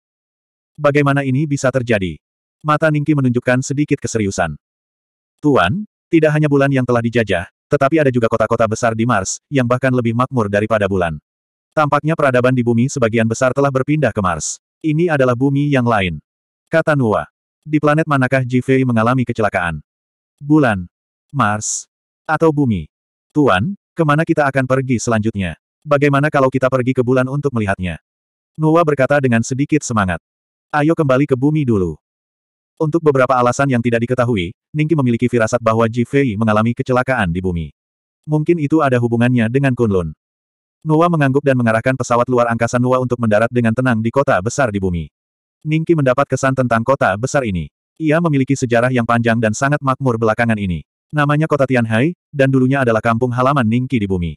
S1: Bagaimana ini bisa terjadi? Mata Ningki menunjukkan sedikit keseriusan. Tuan, tidak hanya bulan yang telah dijajah, tetapi ada juga kota-kota besar di Mars, yang bahkan lebih makmur daripada bulan. Tampaknya peradaban di bumi sebagian besar telah berpindah ke Mars. Ini adalah bumi yang lain. Kata Nua. Di planet manakah Jivei mengalami kecelakaan? Bulan. Mars. Atau bumi. Tuan, kemana kita akan pergi selanjutnya? Bagaimana kalau kita pergi ke bulan untuk melihatnya? Nuwa berkata dengan sedikit semangat. Ayo kembali ke bumi dulu. Untuk beberapa alasan yang tidak diketahui, Ningki memiliki firasat bahwa Ji Fei mengalami kecelakaan di bumi. Mungkin itu ada hubungannya dengan Kunlun. Nuwa mengangguk dan mengarahkan pesawat luar angkasa Nuwa untuk mendarat dengan tenang di kota besar di bumi. Ningki mendapat kesan tentang kota besar ini. Ia memiliki sejarah yang panjang dan sangat makmur belakangan ini. Namanya kota Tianhai, dan dulunya adalah kampung halaman Ningki di bumi.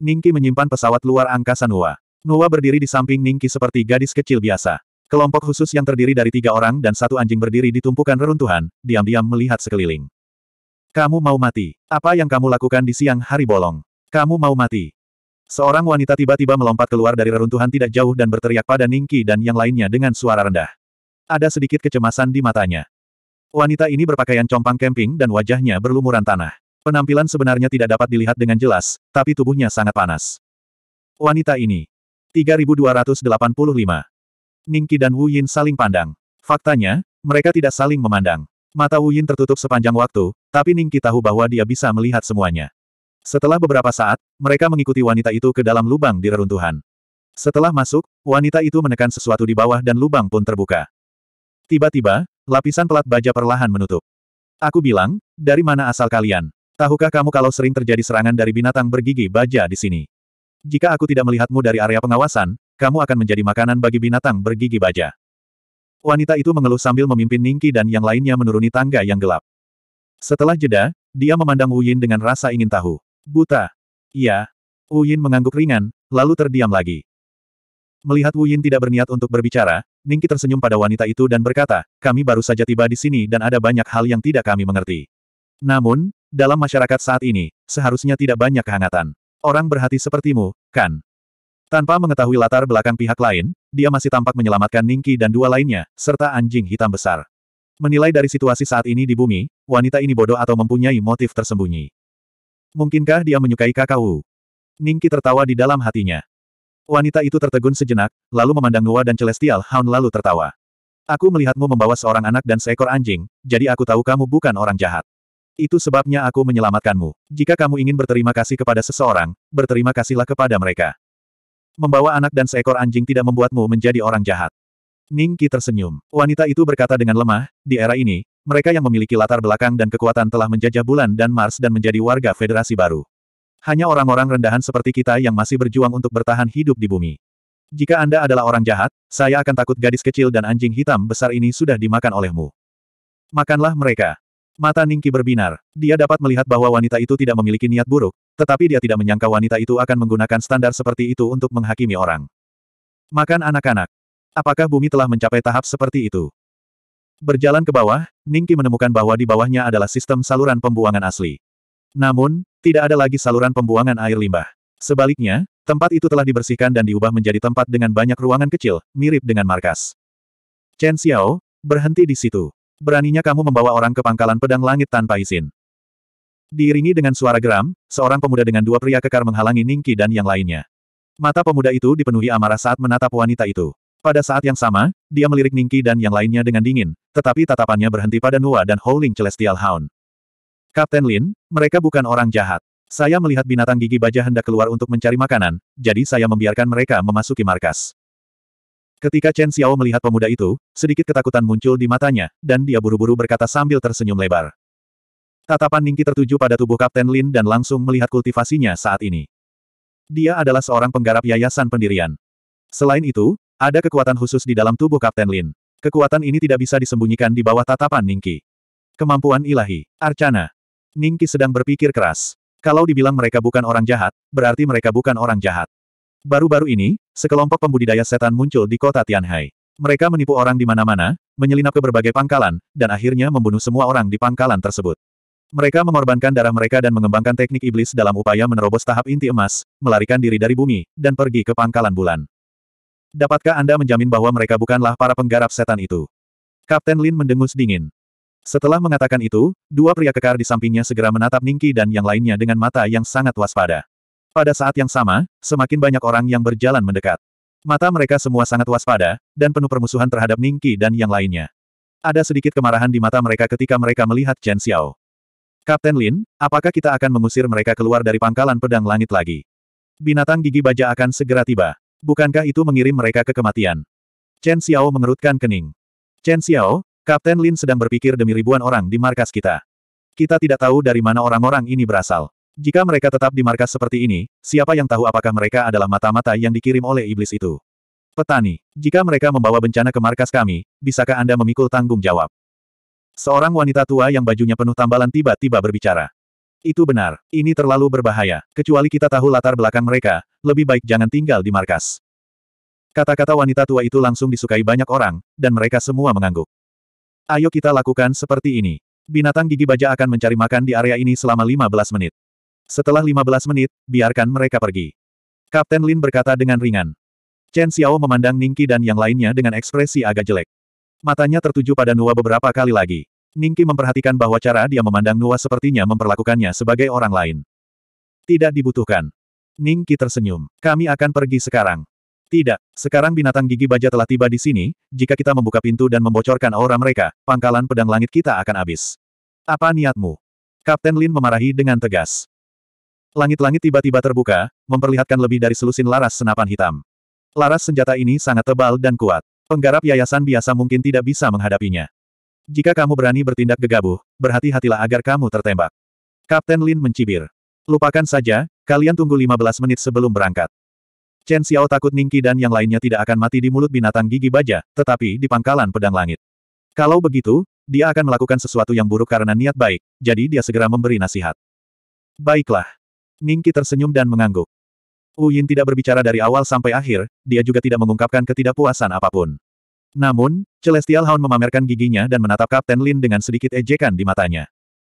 S1: Ningki menyimpan pesawat luar angkasa Nua. Nuwa berdiri di samping Ningki seperti gadis kecil biasa. Kelompok khusus yang terdiri dari tiga orang dan satu anjing berdiri di tumpukan reruntuhan, diam-diam melihat sekeliling. Kamu mau mati. Apa yang kamu lakukan di siang hari bolong? Kamu mau mati. Seorang wanita tiba-tiba melompat keluar dari reruntuhan tidak jauh dan berteriak pada Ningki dan yang lainnya dengan suara rendah. Ada sedikit kecemasan di matanya. Wanita ini berpakaian compang camping dan wajahnya berlumuran tanah. Penampilan sebenarnya tidak dapat dilihat dengan jelas, tapi tubuhnya sangat panas. Wanita ini. 3285. Ningki dan Wu Yin saling pandang. Faktanya, mereka tidak saling memandang. Mata Wu Yin tertutup sepanjang waktu, tapi Ningki tahu bahwa dia bisa melihat semuanya. Setelah beberapa saat, mereka mengikuti wanita itu ke dalam lubang di reruntuhan. Setelah masuk, wanita itu menekan sesuatu di bawah dan lubang pun terbuka. Tiba-tiba, lapisan pelat baja perlahan menutup. Aku bilang, dari mana asal kalian? Tahukah kamu kalau sering terjadi serangan dari binatang bergigi baja di sini? Jika aku tidak melihatmu dari area pengawasan, kamu akan menjadi makanan bagi binatang bergigi baja. Wanita itu mengeluh sambil memimpin Ningki dan yang lainnya menuruni tangga yang gelap. Setelah jeda, dia memandang Wu Yin dengan rasa ingin tahu. Buta. Iya. Wu Yin mengangguk ringan, lalu terdiam lagi. Melihat Wu Yin tidak berniat untuk berbicara, Ningki tersenyum pada wanita itu dan berkata, kami baru saja tiba di sini dan ada banyak hal yang tidak kami mengerti. Namun, dalam masyarakat saat ini, seharusnya tidak banyak kehangatan. Orang berhati sepertimu, kan? Tanpa mengetahui latar belakang pihak lain, dia masih tampak menyelamatkan Ningki dan dua lainnya, serta anjing hitam besar. Menilai dari situasi saat ini di bumi, wanita ini bodoh atau mempunyai motif tersembunyi. Mungkinkah dia menyukai Wu? Ningki tertawa di dalam hatinya. Wanita itu tertegun sejenak, lalu memandang Nua dan Celestial Hound lalu tertawa. Aku melihatmu membawa seorang anak dan seekor anjing, jadi aku tahu kamu bukan orang jahat. Itu sebabnya aku menyelamatkanmu. Jika kamu ingin berterima kasih kepada seseorang, berterima kasihlah kepada mereka. Membawa anak dan seekor anjing tidak membuatmu menjadi orang jahat. Ning Qi tersenyum. Wanita itu berkata dengan lemah, di era ini, mereka yang memiliki latar belakang dan kekuatan telah menjajah bulan dan Mars dan menjadi warga federasi baru. Hanya orang-orang rendahan seperti kita yang masih berjuang untuk bertahan hidup di bumi. Jika Anda adalah orang jahat, saya akan takut gadis kecil dan anjing hitam besar ini sudah dimakan olehmu. Makanlah mereka. Mata Ningki berbinar. Dia dapat melihat bahwa wanita itu tidak memiliki niat buruk, tetapi dia tidak menyangka wanita itu akan menggunakan standar seperti itu untuk menghakimi orang. Makan anak-anak. Apakah bumi telah mencapai tahap seperti itu? Berjalan ke bawah, Ningki menemukan bahwa di bawahnya adalah sistem saluran pembuangan asli. Namun, tidak ada lagi saluran pembuangan air limbah. Sebaliknya, tempat itu telah dibersihkan dan diubah menjadi tempat dengan banyak ruangan kecil, mirip dengan markas. Chen Xiao, berhenti di situ. Beraninya kamu membawa orang ke pangkalan pedang langit tanpa izin. Diiringi dengan suara geram, seorang pemuda dengan dua pria kekar menghalangi Ningki dan yang lainnya. Mata pemuda itu dipenuhi amarah saat menatap wanita itu. Pada saat yang sama, dia melirik Ningki dan yang lainnya dengan dingin, tetapi tatapannya berhenti pada Nua dan Howling Celestial Hound. Kapten Lin, mereka bukan orang jahat. Saya melihat binatang gigi baja hendak keluar untuk mencari makanan, jadi saya membiarkan mereka memasuki markas. Ketika Chen Xiao melihat pemuda itu, sedikit ketakutan muncul di matanya, dan dia buru-buru berkata sambil tersenyum lebar. Tatapan Ningki tertuju pada tubuh Kapten Lin dan langsung melihat kultivasinya saat ini. Dia adalah seorang penggarap yayasan pendirian. Selain itu, ada kekuatan khusus di dalam tubuh Kapten Lin. Kekuatan ini tidak bisa disembunyikan di bawah tatapan Ningki. Kemampuan ilahi, Arcana. Ningki sedang berpikir keras. Kalau dibilang mereka bukan orang jahat, berarti mereka bukan orang jahat. Baru-baru ini, sekelompok pembudidaya setan muncul di kota Tianhai. Mereka menipu orang di mana-mana, menyelinap ke berbagai pangkalan, dan akhirnya membunuh semua orang di pangkalan tersebut. Mereka mengorbankan darah mereka dan mengembangkan teknik iblis dalam upaya menerobos tahap inti emas, melarikan diri dari bumi, dan pergi ke pangkalan bulan. Dapatkah Anda menjamin bahwa mereka bukanlah para penggarap setan itu? Kapten Lin mendengus dingin. Setelah mengatakan itu, dua pria kekar di sampingnya segera menatap Ningki dan yang lainnya dengan mata yang sangat waspada. Pada saat yang sama, semakin banyak orang yang berjalan mendekat. Mata mereka semua sangat waspada, dan penuh permusuhan terhadap Ningki dan yang lainnya. Ada sedikit kemarahan di mata mereka ketika mereka melihat Chen Xiao. Kapten Lin, apakah kita akan mengusir mereka keluar dari pangkalan pedang langit lagi? Binatang gigi baja akan segera tiba. Bukankah itu mengirim mereka ke kematian? Chen Xiao mengerutkan kening. Chen Xiao, Kapten Lin sedang berpikir demi ribuan orang di markas kita. Kita tidak tahu dari mana orang-orang ini berasal. Jika mereka tetap di markas seperti ini, siapa yang tahu apakah mereka adalah mata-mata yang dikirim oleh iblis itu? Petani, jika mereka membawa bencana ke markas kami, bisakah Anda memikul tanggung jawab? Seorang wanita tua yang bajunya penuh tambalan tiba-tiba berbicara. Itu benar, ini terlalu berbahaya, kecuali kita tahu latar belakang mereka, lebih baik jangan tinggal di markas. Kata-kata wanita tua itu langsung disukai banyak orang, dan mereka semua mengangguk. Ayo kita lakukan seperti ini. Binatang gigi baja akan mencari makan di area ini selama 15 menit. Setelah 15 menit, biarkan mereka pergi. Kapten Lin berkata dengan ringan. Chen Xiao memandang Ningki dan yang lainnya dengan ekspresi agak jelek. Matanya tertuju pada Nua beberapa kali lagi. Ningki memperhatikan bahwa cara dia memandang Nua sepertinya memperlakukannya sebagai orang lain. Tidak dibutuhkan. Ningki tersenyum. Kami akan pergi sekarang. Tidak, sekarang binatang gigi baja telah tiba di sini, jika kita membuka pintu dan membocorkan aura mereka, pangkalan pedang langit kita akan habis. Apa niatmu? Kapten Lin memarahi dengan tegas. Langit-langit tiba-tiba terbuka, memperlihatkan lebih dari selusin laras senapan hitam. Laras senjata ini sangat tebal dan kuat. Penggarap yayasan biasa mungkin tidak bisa menghadapinya. Jika kamu berani bertindak gegabah, berhati-hatilah agar kamu tertembak. Kapten Lin mencibir. Lupakan saja, kalian tunggu 15 menit sebelum berangkat. Chen Xiao takut Ningki dan yang lainnya tidak akan mati di mulut binatang gigi baja, tetapi di pangkalan pedang langit. Kalau begitu, dia akan melakukan sesuatu yang buruk karena niat baik, jadi dia segera memberi nasihat. Baiklah. Ningki tersenyum dan mengangguk. Yin tidak berbicara dari awal sampai akhir, dia juga tidak mengungkapkan ketidakpuasan apapun. Namun, Celestial Hound memamerkan giginya dan menatap Kapten Lin dengan sedikit ejekan di matanya.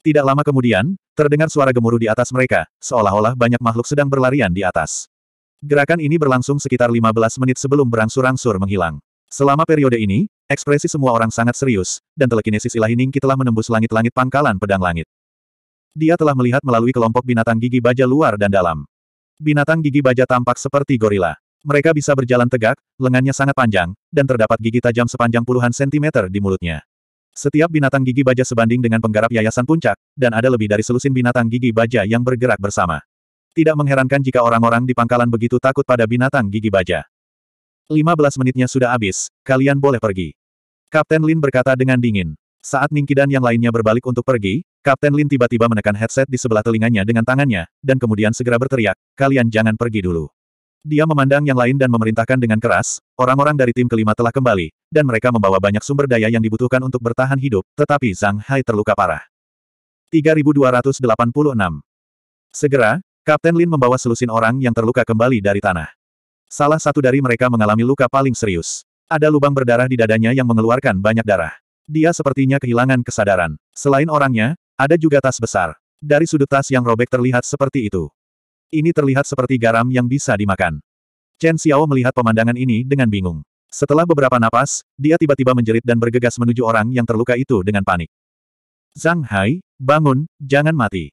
S1: Tidak lama kemudian, terdengar suara gemuruh di atas mereka, seolah-olah banyak makhluk sedang berlarian di atas. Gerakan ini berlangsung sekitar 15 menit sebelum berangsur-angsur menghilang. Selama periode ini, ekspresi semua orang sangat serius, dan telekinesis ilahi Ningki telah menembus langit-langit pangkalan pedang langit. Dia telah melihat melalui kelompok binatang gigi baja luar dan dalam. Binatang gigi baja tampak seperti gorila. Mereka bisa berjalan tegak, lengannya sangat panjang, dan terdapat gigi tajam sepanjang puluhan sentimeter di mulutnya. Setiap binatang gigi baja sebanding dengan penggarap yayasan puncak, dan ada lebih dari selusin binatang gigi baja yang bergerak bersama. Tidak mengherankan jika orang-orang di pangkalan begitu takut pada binatang gigi baja. 15 menitnya sudah habis, kalian boleh pergi. Kapten Lin berkata dengan dingin. Saat Ningki dan yang lainnya berbalik untuk pergi, Kapten Lin tiba-tiba menekan headset di sebelah telinganya dengan tangannya, dan kemudian segera berteriak, kalian jangan pergi dulu. Dia memandang yang lain dan memerintahkan dengan keras, orang-orang dari tim kelima telah kembali, dan mereka membawa banyak sumber daya yang dibutuhkan untuk bertahan hidup, tetapi Zhang Hai terluka parah. 3286 Segera, Kapten Lin membawa selusin orang yang terluka kembali dari tanah. Salah satu dari mereka mengalami luka paling serius. Ada lubang berdarah di dadanya yang mengeluarkan banyak darah. Dia sepertinya kehilangan kesadaran. Selain orangnya, ada juga tas besar. Dari sudut tas yang robek terlihat seperti itu. Ini terlihat seperti garam yang bisa dimakan. Chen Xiao melihat pemandangan ini dengan bingung. Setelah beberapa napas, dia tiba-tiba menjerit dan bergegas menuju orang yang terluka itu dengan panik. Zhang Hai, bangun, jangan mati.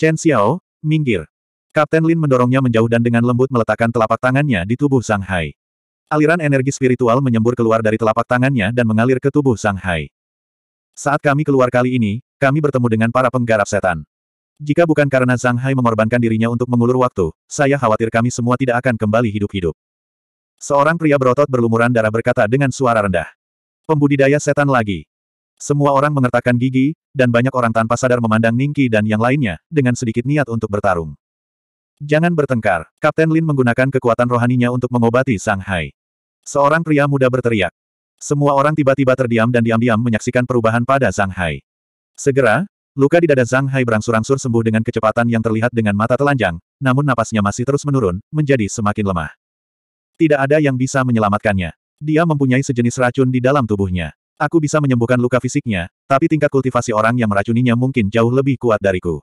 S1: Chen Xiao, minggir. Kapten Lin mendorongnya menjauh dan dengan lembut meletakkan telapak tangannya di tubuh Zhang Hai. Aliran energi spiritual menyembur keluar dari telapak tangannya dan mengalir ke tubuh Sang Hai. Saat kami keluar kali ini, kami bertemu dengan para penggarap setan. Jika bukan karena Zhang Hai mengorbankan dirinya untuk mengulur waktu, saya khawatir kami semua tidak akan kembali hidup-hidup. Seorang pria berotot berlumuran darah berkata dengan suara rendah. Pembudidaya setan lagi. Semua orang mengertakkan gigi, dan banyak orang tanpa sadar memandang Ningki dan yang lainnya, dengan sedikit niat untuk bertarung. Jangan bertengkar, Kapten Lin menggunakan kekuatan rohaninya untuk mengobati Sang Hai. Seorang pria muda berteriak. Semua orang tiba-tiba terdiam dan diam-diam menyaksikan perubahan pada Zhang Hai. Segera, luka di dada Zhang Hai berangsur-angsur sembuh dengan kecepatan yang terlihat dengan mata telanjang, namun napasnya masih terus menurun, menjadi semakin lemah. Tidak ada yang bisa menyelamatkannya. Dia mempunyai sejenis racun di dalam tubuhnya. Aku bisa menyembuhkan luka fisiknya, tapi tingkat kultivasi orang yang meracuninya mungkin jauh lebih kuat dariku.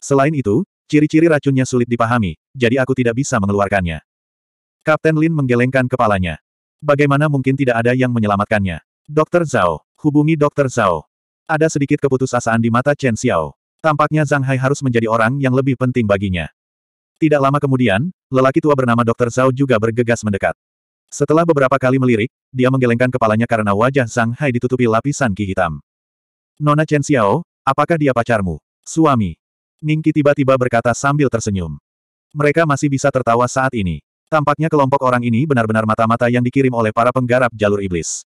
S1: Selain itu, ciri-ciri racunnya sulit dipahami, jadi aku tidak bisa mengeluarkannya. Kapten Lin menggelengkan kepalanya. Bagaimana mungkin tidak ada yang menyelamatkannya? Dokter Zhao, hubungi Dokter Zhao. Ada sedikit keputusasaan di mata Chen Xiao. Tampaknya Zhang Hai harus menjadi orang yang lebih penting baginya. Tidak lama kemudian, lelaki tua bernama Dokter Zhao juga bergegas mendekat. Setelah beberapa kali melirik, dia menggelengkan kepalanya karena wajah Zhang Hai ditutupi lapisan ki hitam. Nona Chen Xiao, apakah dia pacarmu? Suami. Ningki tiba-tiba berkata sambil tersenyum. Mereka masih bisa tertawa saat ini. Tampaknya kelompok orang ini benar-benar mata-mata yang dikirim oleh para penggarap jalur iblis.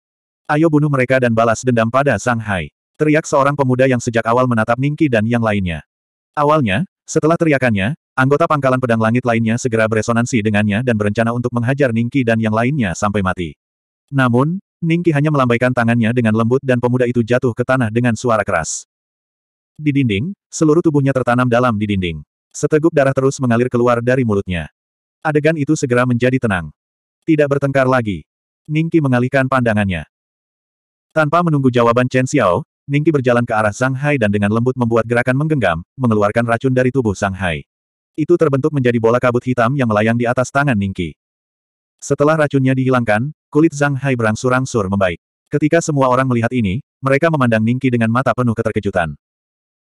S1: Ayo bunuh mereka dan balas dendam pada Shanghai. Teriak seorang pemuda yang sejak awal menatap Ningki dan yang lainnya. Awalnya, setelah teriakannya, anggota pangkalan pedang langit lainnya segera beresonansi dengannya dan berencana untuk menghajar Ningki dan yang lainnya sampai mati. Namun, Ningki hanya melambaikan tangannya dengan lembut dan pemuda itu jatuh ke tanah dengan suara keras. Di dinding, seluruh tubuhnya tertanam dalam di dinding. Seteguk darah terus mengalir keluar dari mulutnya. Adegan itu segera menjadi tenang. Tidak bertengkar lagi. Ningki mengalihkan pandangannya. Tanpa menunggu jawaban Chen Xiao, Ningki berjalan ke arah Zhang Hai dan dengan lembut membuat gerakan menggenggam, mengeluarkan racun dari tubuh Zhang Hai. Itu terbentuk menjadi bola kabut hitam yang melayang di atas tangan Ningki. Setelah racunnya dihilangkan, kulit Zhang Hai berangsur-angsur membaik. Ketika semua orang melihat ini, mereka memandang Ningki dengan mata penuh keterkejutan.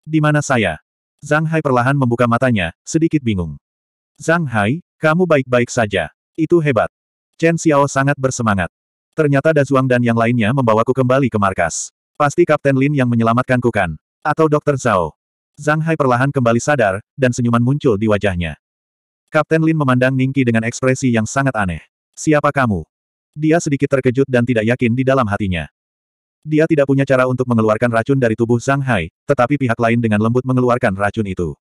S1: Di mana saya? Zhang Hai perlahan membuka matanya, sedikit bingung. Zhang Hai, kamu baik-baik saja. Itu hebat. Chen Xiao sangat bersemangat. Ternyata Dazuang dan yang lainnya membawaku kembali ke markas. Pasti Kapten Lin yang menyelamatkanku kan? Atau Dokter Zhao? Zhang Hai perlahan kembali sadar, dan senyuman muncul di wajahnya. Kapten Lin memandang Ningki dengan ekspresi yang sangat aneh. Siapa kamu? Dia sedikit terkejut dan tidak yakin di dalam hatinya. Dia tidak punya cara untuk mengeluarkan racun dari tubuh Zhang Hai, tetapi pihak lain dengan lembut mengeluarkan racun itu.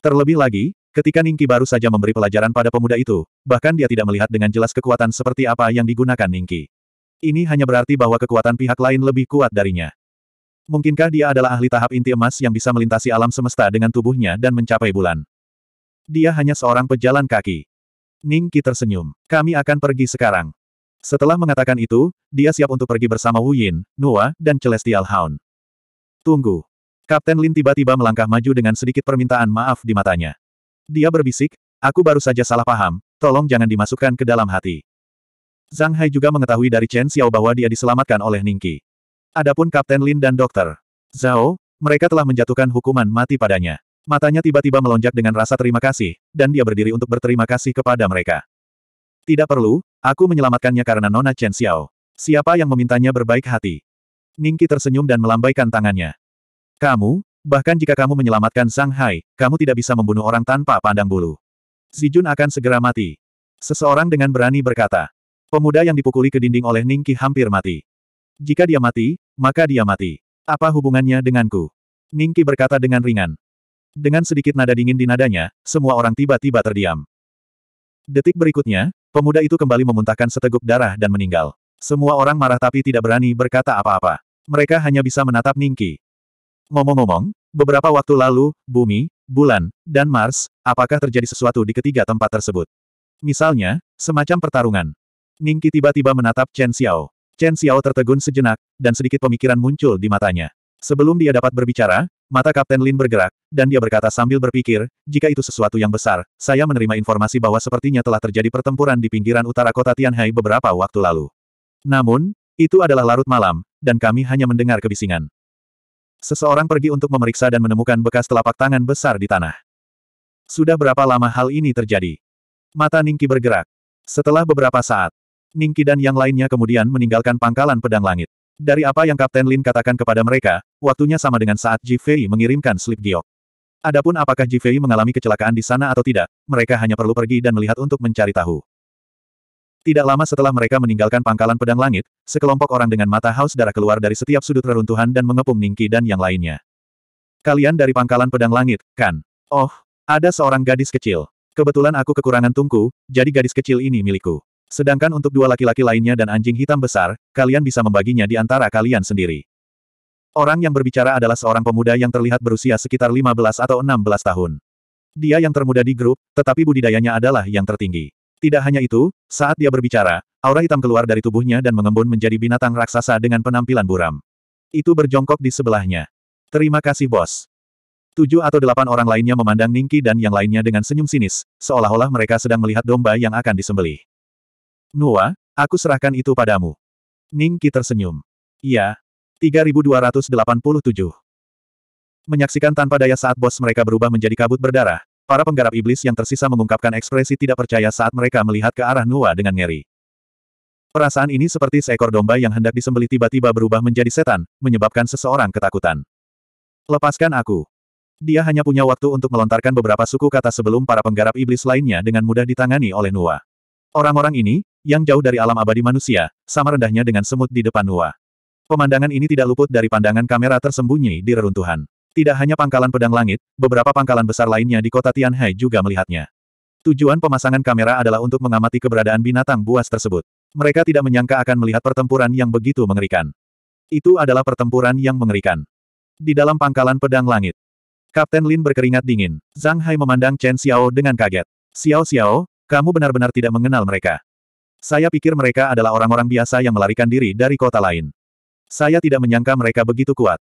S1: Terlebih lagi, Ketika Ningki baru saja memberi pelajaran pada pemuda itu, bahkan dia tidak melihat dengan jelas kekuatan seperti apa yang digunakan Ningki. Ini hanya berarti bahwa kekuatan pihak lain lebih kuat darinya. Mungkinkah dia adalah ahli tahap inti emas yang bisa melintasi alam semesta dengan tubuhnya dan mencapai bulan? Dia hanya seorang pejalan kaki. Ningki tersenyum. Kami akan pergi sekarang. Setelah mengatakan itu, dia siap untuk pergi bersama Wu Yin, Nua, dan Celestial Hound. Tunggu. Kapten Lin tiba-tiba melangkah maju dengan sedikit permintaan maaf di matanya. Dia berbisik, aku baru saja salah paham, tolong jangan dimasukkan ke dalam hati. Zhang Hai juga mengetahui dari Chen Xiao bahwa dia diselamatkan oleh Ningqi. Adapun Kapten Lin dan Dokter Zhao, mereka telah menjatuhkan hukuman mati padanya. Matanya tiba-tiba melonjak dengan rasa terima kasih, dan dia berdiri untuk berterima kasih kepada mereka. Tidak perlu, aku menyelamatkannya karena Nona Chen Xiao. Siapa yang memintanya berbaik hati? Ningki tersenyum dan melambaikan tangannya. Kamu, Bahkan jika kamu menyelamatkan Shanghai, kamu tidak bisa membunuh orang tanpa pandang bulu. Jun akan segera mati. Seseorang dengan berani berkata. Pemuda yang dipukuli ke dinding oleh Ningki hampir mati. Jika dia mati, maka dia mati. Apa hubungannya denganku? Ningki berkata dengan ringan. Dengan sedikit nada dingin di nadanya, semua orang tiba-tiba terdiam. Detik berikutnya, pemuda itu kembali memuntahkan seteguk darah dan meninggal. Semua orang marah tapi tidak berani berkata apa-apa. Mereka hanya bisa menatap Ningki. Ngomong-ngomong, beberapa waktu lalu, bumi, bulan, dan Mars, apakah terjadi sesuatu di ketiga tempat tersebut? Misalnya, semacam pertarungan. Ningki tiba-tiba menatap Chen Xiao. Chen Xiao tertegun sejenak, dan sedikit pemikiran muncul di matanya. Sebelum dia dapat berbicara, mata Kapten Lin bergerak, dan dia berkata sambil berpikir, jika itu sesuatu yang besar, saya menerima informasi bahwa sepertinya telah terjadi pertempuran di pinggiran utara kota Tianhai beberapa waktu lalu. Namun, itu adalah larut malam, dan kami hanya mendengar kebisingan. Seseorang pergi untuk memeriksa dan menemukan bekas telapak tangan besar di tanah. Sudah berapa lama hal ini terjadi? Mata Ningki bergerak. Setelah beberapa saat, Ningki dan yang lainnya kemudian meninggalkan pangkalan pedang langit. Dari apa yang Kapten Lin katakan kepada mereka, waktunya sama dengan saat Jivei mengirimkan slip giok. Adapun apakah Jivei mengalami kecelakaan di sana atau tidak, mereka hanya perlu pergi dan melihat untuk mencari tahu. Tidak lama setelah mereka meninggalkan pangkalan pedang langit, sekelompok orang dengan mata haus darah keluar dari setiap sudut reruntuhan dan mengepung Ningki dan yang lainnya. Kalian dari pangkalan pedang langit, kan? Oh, ada seorang gadis kecil. Kebetulan aku kekurangan tungku, jadi gadis kecil ini milikku. Sedangkan untuk dua laki-laki lainnya dan anjing hitam besar, kalian bisa membaginya di antara kalian sendiri. Orang yang berbicara adalah seorang pemuda yang terlihat berusia sekitar 15 atau 16 tahun. Dia yang termuda di grup, tetapi budidayanya adalah yang tertinggi. Tidak hanya itu, saat dia berbicara, aura hitam keluar dari tubuhnya dan mengembun menjadi binatang raksasa dengan penampilan buram. Itu berjongkok di sebelahnya. Terima kasih bos. Tujuh atau delapan orang lainnya memandang Ningki dan yang lainnya dengan senyum sinis, seolah-olah mereka sedang melihat domba yang akan disembelih. Nua, aku serahkan itu padamu. Ningki tersenyum. Iya. 3287. Menyaksikan tanpa daya saat bos mereka berubah menjadi kabut berdarah, Para penggarap iblis yang tersisa mengungkapkan ekspresi tidak percaya saat mereka melihat ke arah Nua dengan ngeri. Perasaan ini seperti seekor domba yang hendak disembelih tiba-tiba berubah menjadi setan, menyebabkan seseorang ketakutan. Lepaskan aku. Dia hanya punya waktu untuk melontarkan beberapa suku kata sebelum para penggarap iblis lainnya dengan mudah ditangani oleh Nua. Orang-orang ini, yang jauh dari alam abadi manusia, sama rendahnya dengan semut di depan Nua. Pemandangan ini tidak luput dari pandangan kamera tersembunyi di reruntuhan. Tidak hanya pangkalan pedang langit, beberapa pangkalan besar lainnya di kota Tianhai juga melihatnya. Tujuan pemasangan kamera adalah untuk mengamati keberadaan binatang buas tersebut. Mereka tidak menyangka akan melihat pertempuran yang begitu mengerikan. Itu adalah pertempuran yang mengerikan. Di dalam pangkalan pedang langit, Kapten Lin berkeringat dingin. Zhang Hai memandang Chen Xiao dengan kaget. Xiao Xiao, kamu benar-benar tidak mengenal mereka. Saya pikir mereka adalah orang-orang biasa yang melarikan diri dari kota lain. Saya tidak menyangka mereka begitu kuat.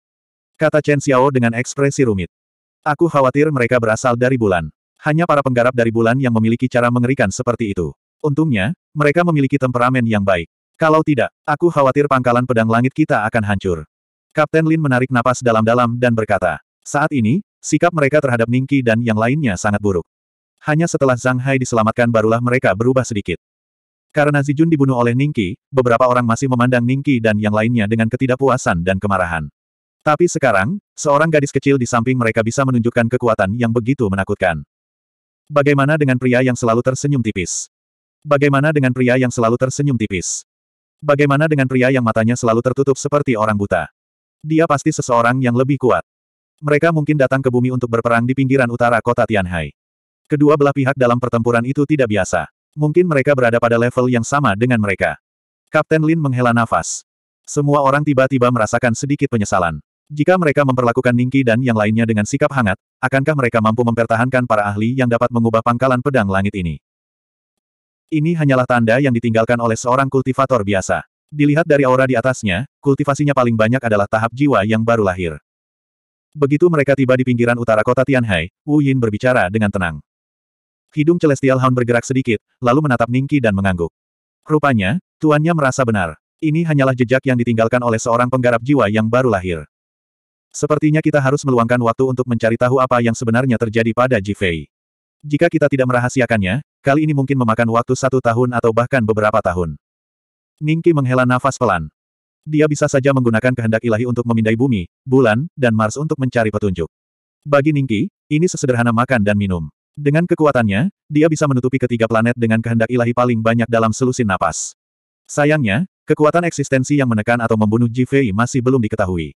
S1: Kata Chen Xiao dengan ekspresi rumit. Aku khawatir mereka berasal dari bulan. Hanya para penggarap dari bulan yang memiliki cara mengerikan seperti itu. Untungnya, mereka memiliki temperamen yang baik. Kalau tidak, aku khawatir pangkalan pedang langit kita akan hancur. Kapten Lin menarik napas dalam-dalam dan berkata, saat ini, sikap mereka terhadap Ningki dan yang lainnya sangat buruk. Hanya setelah Zhang Hai diselamatkan barulah mereka berubah sedikit. Karena Zijun dibunuh oleh Ningki, beberapa orang masih memandang Ningki dan yang lainnya dengan ketidakpuasan dan kemarahan. Tapi sekarang, seorang gadis kecil di samping mereka bisa menunjukkan kekuatan yang begitu menakutkan. Bagaimana dengan pria yang selalu tersenyum tipis? Bagaimana dengan pria yang selalu tersenyum tipis? Bagaimana dengan pria yang matanya selalu tertutup seperti orang buta? Dia pasti seseorang yang lebih kuat. Mereka mungkin datang ke bumi untuk berperang di pinggiran utara kota Tianhai. Kedua belah pihak dalam pertempuran itu tidak biasa. Mungkin mereka berada pada level yang sama dengan mereka. Kapten Lin menghela nafas. Semua orang tiba-tiba merasakan sedikit penyesalan. Jika mereka memperlakukan Ningki dan yang lainnya dengan sikap hangat, akankah mereka mampu mempertahankan para ahli yang dapat mengubah pangkalan pedang langit ini? Ini hanyalah tanda yang ditinggalkan oleh seorang kultivator biasa. Dilihat dari aura di atasnya, kultivasinya paling banyak adalah tahap jiwa yang baru lahir. Begitu mereka tiba di pinggiran utara kota Tianhai, Wu Yin berbicara dengan tenang. Hidung Celestial Hound bergerak sedikit, lalu menatap Ningki dan mengangguk. Rupanya, tuannya merasa benar. Ini hanyalah jejak yang ditinggalkan oleh seorang penggarap jiwa yang baru lahir. Sepertinya kita harus meluangkan waktu untuk mencari tahu apa yang sebenarnya terjadi pada Jifei. Jika kita tidak merahasiakannya, kali ini mungkin memakan waktu satu tahun atau bahkan beberapa tahun. Ningki menghela nafas pelan. Dia bisa saja menggunakan kehendak ilahi untuk memindai bumi, bulan, dan Mars untuk mencari petunjuk. Bagi Ningki, ini sesederhana makan dan minum. Dengan kekuatannya, dia bisa menutupi ketiga planet dengan kehendak ilahi paling banyak dalam selusin napas. Sayangnya, kekuatan eksistensi yang menekan atau membunuh Jifei masih belum diketahui.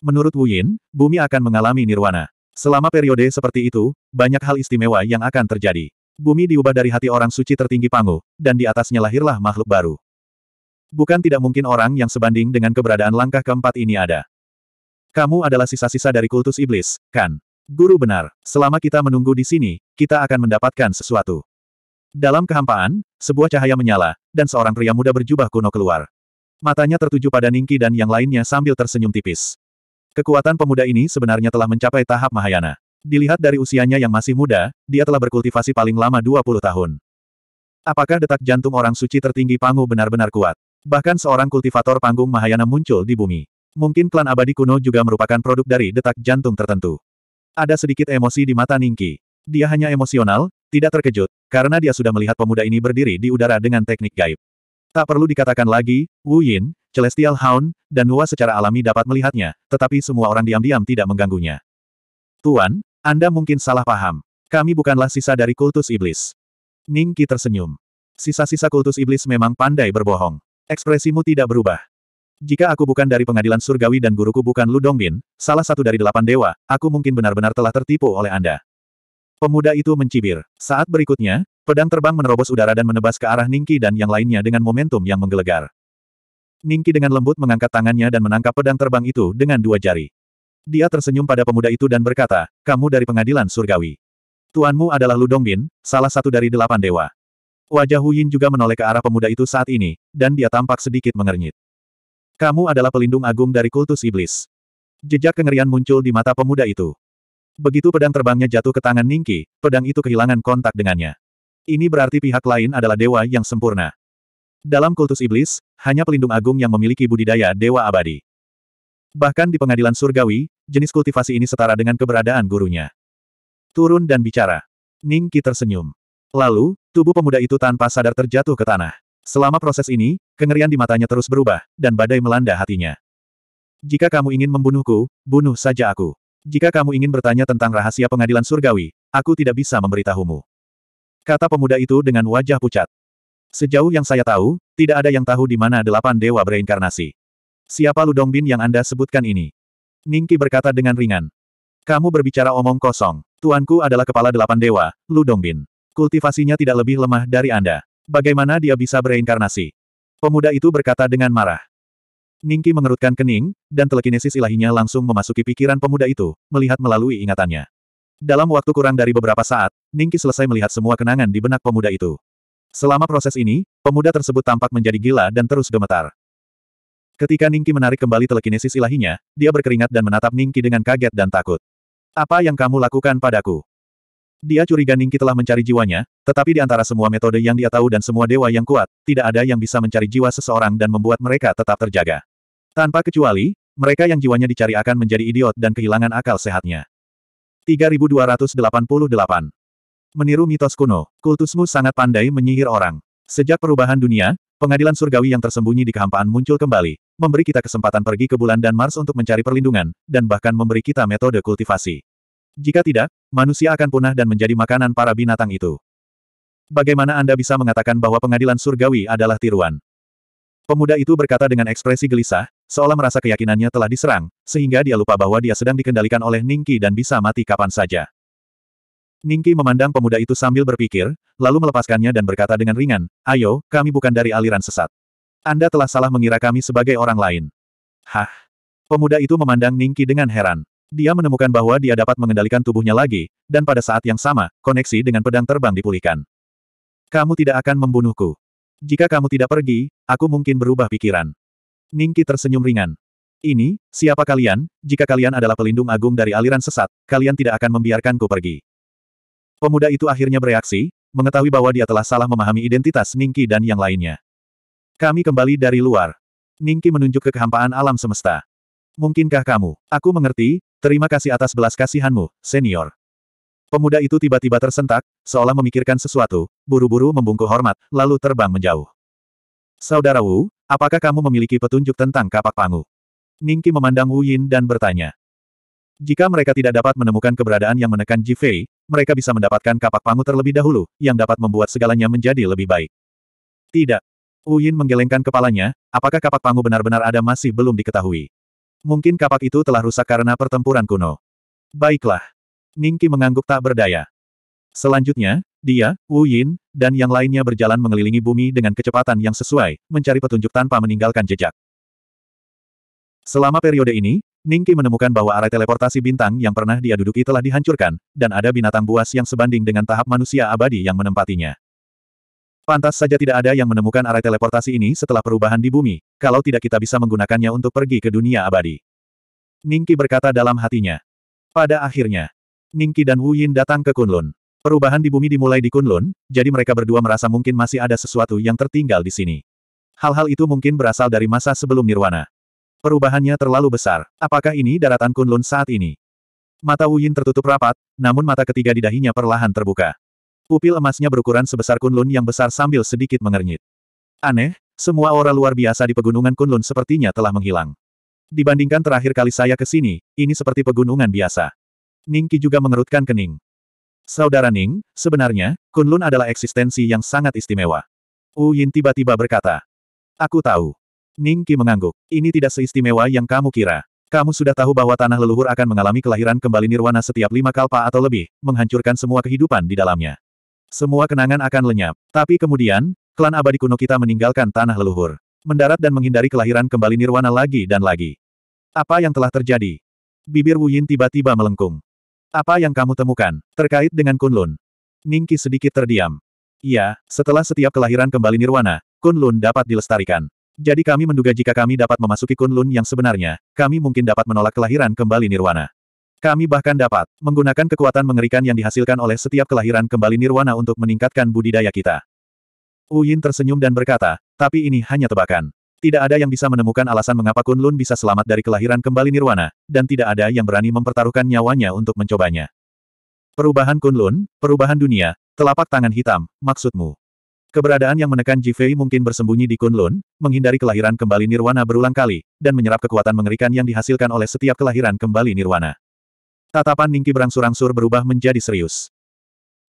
S1: Menurut Wu Yin, bumi akan mengalami nirwana. Selama periode seperti itu, banyak hal istimewa yang akan terjadi. Bumi diubah dari hati orang suci tertinggi Pangu, dan di atasnya lahirlah makhluk baru. Bukan tidak mungkin orang yang sebanding dengan keberadaan langkah keempat ini ada. Kamu adalah sisa-sisa dari kultus iblis, kan? Guru benar, selama kita menunggu di sini, kita akan mendapatkan sesuatu. Dalam kehampaan, sebuah cahaya menyala, dan seorang pria muda berjubah kuno keluar. Matanya tertuju pada Ningki dan yang lainnya sambil tersenyum tipis. Kekuatan pemuda ini sebenarnya telah mencapai tahap Mahayana. Dilihat dari usianya yang masih muda, dia telah berkultivasi paling lama 20 tahun. Apakah detak jantung orang suci tertinggi Pangu benar-benar kuat? Bahkan seorang kultivator panggung Mahayana muncul di bumi. Mungkin klan abadi kuno juga merupakan produk dari detak jantung tertentu. Ada sedikit emosi di mata Ningki. Dia hanya emosional, tidak terkejut, karena dia sudah melihat pemuda ini berdiri di udara dengan teknik gaib. Tak perlu dikatakan lagi, Wu Yin, Celestial Hound, dan Hua secara alami dapat melihatnya, tetapi semua orang diam-diam tidak mengganggunya. Tuan, Anda mungkin salah paham. Kami bukanlah sisa dari kultus iblis. Ning Qi tersenyum. Sisa-sisa kultus iblis memang pandai berbohong. Ekspresimu tidak berubah. Jika aku bukan dari pengadilan surgawi dan guruku bukan Lu Dongbin, salah satu dari delapan dewa, aku mungkin benar-benar telah tertipu oleh Anda. Pemuda itu mencibir. Saat berikutnya, pedang terbang menerobos udara dan menebas ke arah Ningki dan yang lainnya dengan momentum yang menggelegar. Ningki dengan lembut mengangkat tangannya dan menangkap pedang terbang itu dengan dua jari. Dia tersenyum pada pemuda itu dan berkata, kamu dari pengadilan surgawi. Tuanmu adalah Ludong Bin, salah satu dari delapan dewa. Wajah Huyin juga menoleh ke arah pemuda itu saat ini, dan dia tampak sedikit mengernyit. Kamu adalah pelindung agung dari kultus iblis. Jejak kengerian muncul di mata pemuda itu. Begitu pedang terbangnya jatuh ke tangan Ningki, pedang itu kehilangan kontak dengannya. Ini berarti pihak lain adalah dewa yang sempurna. Dalam kultus iblis, hanya pelindung agung yang memiliki budidaya dewa abadi. Bahkan di pengadilan surgawi, jenis kultivasi ini setara dengan keberadaan gurunya. Turun dan bicara. Ningki tersenyum. Lalu, tubuh pemuda itu tanpa sadar terjatuh ke tanah. Selama proses ini, kengerian di matanya terus berubah, dan badai melanda hatinya. Jika kamu ingin membunuhku, bunuh saja aku. Jika kamu ingin bertanya tentang rahasia pengadilan surgawi, aku tidak bisa memberitahumu. Kata pemuda itu dengan wajah pucat. Sejauh yang saya tahu, tidak ada yang tahu di mana delapan dewa bereinkarnasi. Siapa Ludongbin yang Anda sebutkan ini? Ningki berkata dengan ringan. Kamu berbicara omong kosong. Tuanku adalah kepala delapan dewa, Ludongbin. Kultivasinya tidak lebih lemah dari Anda. Bagaimana dia bisa bereinkarnasi? Pemuda itu berkata dengan marah. Ningki mengerutkan kening, dan telekinesis ilahinya langsung memasuki pikiran pemuda itu, melihat melalui ingatannya. Dalam waktu kurang dari beberapa saat, Ningki selesai melihat semua kenangan di benak pemuda itu. Selama proses ini, pemuda tersebut tampak menjadi gila dan terus gemetar. Ketika Ningki menarik kembali telekinesis ilahinya, dia berkeringat dan menatap Ningki dengan kaget dan takut. Apa yang kamu lakukan padaku? Dia curiga Ningki telah mencari jiwanya, tetapi di antara semua metode yang dia tahu dan semua dewa yang kuat, tidak ada yang bisa mencari jiwa seseorang dan membuat mereka tetap terjaga. Tanpa kecuali, mereka yang jiwanya dicari akan menjadi idiot dan kehilangan akal sehatnya. 3288. Meniru mitos kuno, kultusmu sangat pandai menyihir orang. Sejak perubahan dunia, pengadilan surgawi yang tersembunyi di kehampaan muncul kembali, memberi kita kesempatan pergi ke bulan dan Mars untuk mencari perlindungan, dan bahkan memberi kita metode kultivasi. Jika tidak, manusia akan punah dan menjadi makanan para binatang itu. Bagaimana Anda bisa mengatakan bahwa pengadilan surgawi adalah tiruan? Pemuda itu berkata dengan ekspresi gelisah, seolah merasa keyakinannya telah diserang, sehingga dia lupa bahwa dia sedang dikendalikan oleh Ningki dan bisa mati kapan saja. Ningki memandang pemuda itu sambil berpikir, lalu melepaskannya dan berkata dengan ringan, Ayo, kami bukan dari aliran sesat. Anda telah salah mengira kami sebagai orang lain. Hah? Pemuda itu memandang Ningki dengan heran. Dia menemukan bahwa dia dapat mengendalikan tubuhnya lagi, dan pada saat yang sama, koneksi dengan pedang terbang dipulihkan. Kamu tidak akan membunuhku. Jika kamu tidak pergi, aku mungkin berubah pikiran. Ningki tersenyum ringan. Ini, siapa kalian? Jika kalian adalah pelindung agung dari aliran sesat, kalian tidak akan membiarkanku pergi. Pemuda itu akhirnya bereaksi, mengetahui bahwa dia telah salah memahami identitas Ningki dan yang lainnya. Kami kembali dari luar. Ningki menunjuk ke kehampaan alam semesta. Mungkinkah kamu? Aku mengerti, terima kasih atas belas kasihanmu, senior. Pemuda itu tiba-tiba tersentak, seolah memikirkan sesuatu, buru-buru membungkuk hormat, lalu terbang menjauh. Saudara Wu, apakah kamu memiliki petunjuk tentang kapak pangu? Ningki memandang Wu Yin dan bertanya. Jika mereka tidak dapat menemukan keberadaan yang menekan Ji Fei, mereka bisa mendapatkan kapak pangu terlebih dahulu, yang dapat membuat segalanya menjadi lebih baik. Tidak. Wu Yin menggelengkan kepalanya, apakah kapak pangu benar-benar ada masih belum diketahui. Mungkin kapak itu telah rusak karena pertempuran kuno. Baiklah. Ningki mengangguk tak berdaya. Selanjutnya, dia, Wu Yin, dan yang lainnya berjalan mengelilingi bumi dengan kecepatan yang sesuai, mencari petunjuk tanpa meninggalkan jejak. Selama periode ini, Ningki menemukan bahwa arai teleportasi bintang yang pernah dia duduki telah dihancurkan, dan ada binatang buas yang sebanding dengan tahap manusia abadi yang menempatinya. Pantas saja tidak ada yang menemukan arai teleportasi ini setelah perubahan di bumi, kalau tidak kita bisa menggunakannya untuk pergi ke dunia abadi. Ningki berkata dalam hatinya. Pada akhirnya, Ningki dan Wu Yin datang ke Kunlun. Perubahan di bumi dimulai di Kunlun, jadi mereka berdua merasa mungkin masih ada sesuatu yang tertinggal di sini. Hal-hal itu mungkin berasal dari masa sebelum Nirwana. Perubahannya terlalu besar. Apakah ini daratan Kunlun saat ini? Mata Wu Yin tertutup rapat, namun mata ketiga di dahinya perlahan terbuka. Pupil emasnya berukuran sebesar Kunlun yang besar sambil sedikit mengernyit. Aneh, semua aura luar biasa di pegunungan Kunlun sepertinya telah menghilang. Dibandingkan terakhir kali saya ke sini, ini seperti pegunungan biasa. Ning juga mengerutkan kening. Saudara Ning, sebenarnya, Kunlun adalah eksistensi yang sangat istimewa. Wu Yin tiba-tiba berkata. Aku tahu. Ning mengangguk. Ini tidak seistimewa yang kamu kira. Kamu sudah tahu bahwa tanah leluhur akan mengalami kelahiran kembali nirwana setiap lima kalpa atau lebih, menghancurkan semua kehidupan di dalamnya. Semua kenangan akan lenyap. Tapi kemudian, klan abadi kuno kita meninggalkan tanah leluhur. Mendarat dan menghindari kelahiran kembali nirwana lagi dan lagi. Apa yang telah terjadi? Bibir Wu Yin tiba-tiba melengkung. Apa yang kamu temukan, terkait dengan Kunlun? Ningki sedikit terdiam. Iya, setelah setiap kelahiran kembali nirwana, Kunlun dapat dilestarikan. Jadi kami menduga jika kami dapat memasuki Kunlun yang sebenarnya, kami mungkin dapat menolak kelahiran kembali nirwana. Kami bahkan dapat menggunakan kekuatan mengerikan yang dihasilkan oleh setiap kelahiran kembali nirwana untuk meningkatkan budidaya kita. Uyin tersenyum dan berkata, tapi ini hanya tebakan. Tidak ada yang bisa menemukan alasan mengapa Kunlun bisa selamat dari kelahiran kembali Nirwana, dan tidak ada yang berani mempertaruhkan nyawanya untuk mencobanya. Perubahan Kunlun, perubahan dunia, telapak tangan hitam, maksudmu. Keberadaan yang menekan Jifei mungkin bersembunyi di Kunlun, menghindari kelahiran kembali Nirwana berulang kali, dan menyerap kekuatan mengerikan yang dihasilkan oleh setiap kelahiran kembali Nirwana. Tatapan Ningki berangsur-angsur berubah menjadi serius.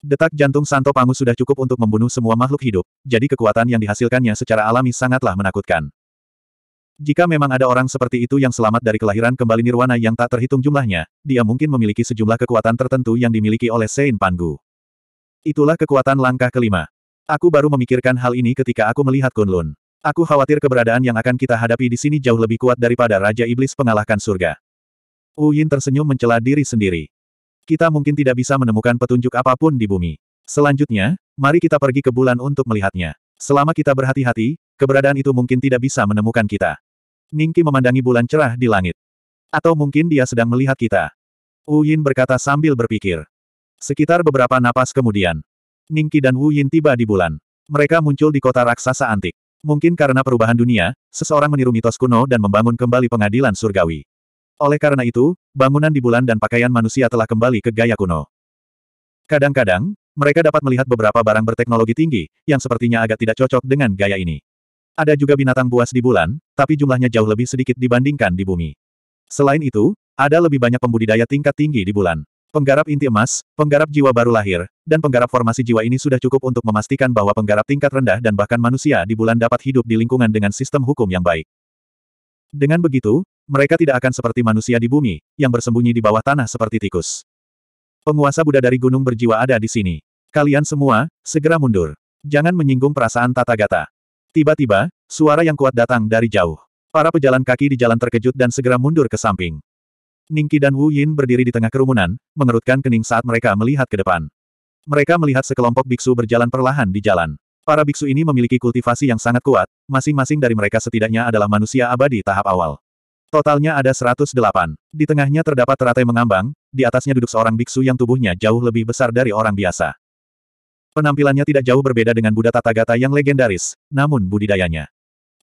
S1: Detak jantung Santo Pangu sudah cukup untuk membunuh semua makhluk hidup, jadi kekuatan yang dihasilkannya secara alami sangatlah menakutkan. Jika memang ada orang seperti itu yang selamat dari kelahiran kembali nirwana yang tak terhitung jumlahnya, dia mungkin memiliki sejumlah kekuatan tertentu yang dimiliki oleh Sein Panggu. Itulah kekuatan langkah kelima. Aku baru memikirkan hal ini ketika aku melihat Kunlun. Aku khawatir keberadaan yang akan kita hadapi di sini jauh lebih kuat daripada Raja Iblis pengalahkan surga. Wu Yin tersenyum mencela diri sendiri. Kita mungkin tidak bisa menemukan petunjuk apapun di bumi. Selanjutnya, mari kita pergi ke bulan untuk melihatnya. Selama kita berhati-hati, keberadaan itu mungkin tidak bisa menemukan kita. Ningki memandangi bulan cerah di langit. Atau mungkin dia sedang melihat kita. Wu Yin berkata sambil berpikir. Sekitar beberapa napas kemudian, Ningki dan Wu Yin tiba di bulan. Mereka muncul di kota raksasa antik. Mungkin karena perubahan dunia, seseorang meniru mitos kuno dan membangun kembali pengadilan surgawi. Oleh karena itu, bangunan di bulan dan pakaian manusia telah kembali ke gaya kuno. Kadang-kadang, mereka dapat melihat beberapa barang berteknologi tinggi, yang sepertinya agak tidak cocok dengan gaya ini. Ada juga binatang buas di bulan, tapi jumlahnya jauh lebih sedikit dibandingkan di bumi. Selain itu, ada lebih banyak pembudidaya tingkat tinggi di bulan. Penggarap inti emas, penggarap jiwa baru lahir, dan penggarap formasi jiwa ini sudah cukup untuk memastikan bahwa penggarap tingkat rendah dan bahkan manusia di bulan dapat hidup di lingkungan dengan sistem hukum yang baik. Dengan begitu, mereka tidak akan seperti manusia di bumi, yang bersembunyi di bawah tanah seperti tikus. Penguasa Buddha dari gunung berjiwa ada di sini. Kalian semua, segera mundur. Jangan menyinggung perasaan tata gata. Tiba-tiba, suara yang kuat datang dari jauh. Para pejalan kaki di jalan terkejut dan segera mundur ke samping. Ningki dan Wu Yin berdiri di tengah kerumunan, mengerutkan kening saat mereka melihat ke depan. Mereka melihat sekelompok biksu berjalan perlahan di jalan. Para biksu ini memiliki kultivasi yang sangat kuat, masing-masing dari mereka setidaknya adalah manusia abadi tahap awal. Totalnya ada 108. Di tengahnya terdapat teratai mengambang, di atasnya duduk seorang biksu yang tubuhnya jauh lebih besar dari orang biasa. Penampilannya tidak jauh berbeda dengan Buddha Tathagata yang legendaris, namun budidayanya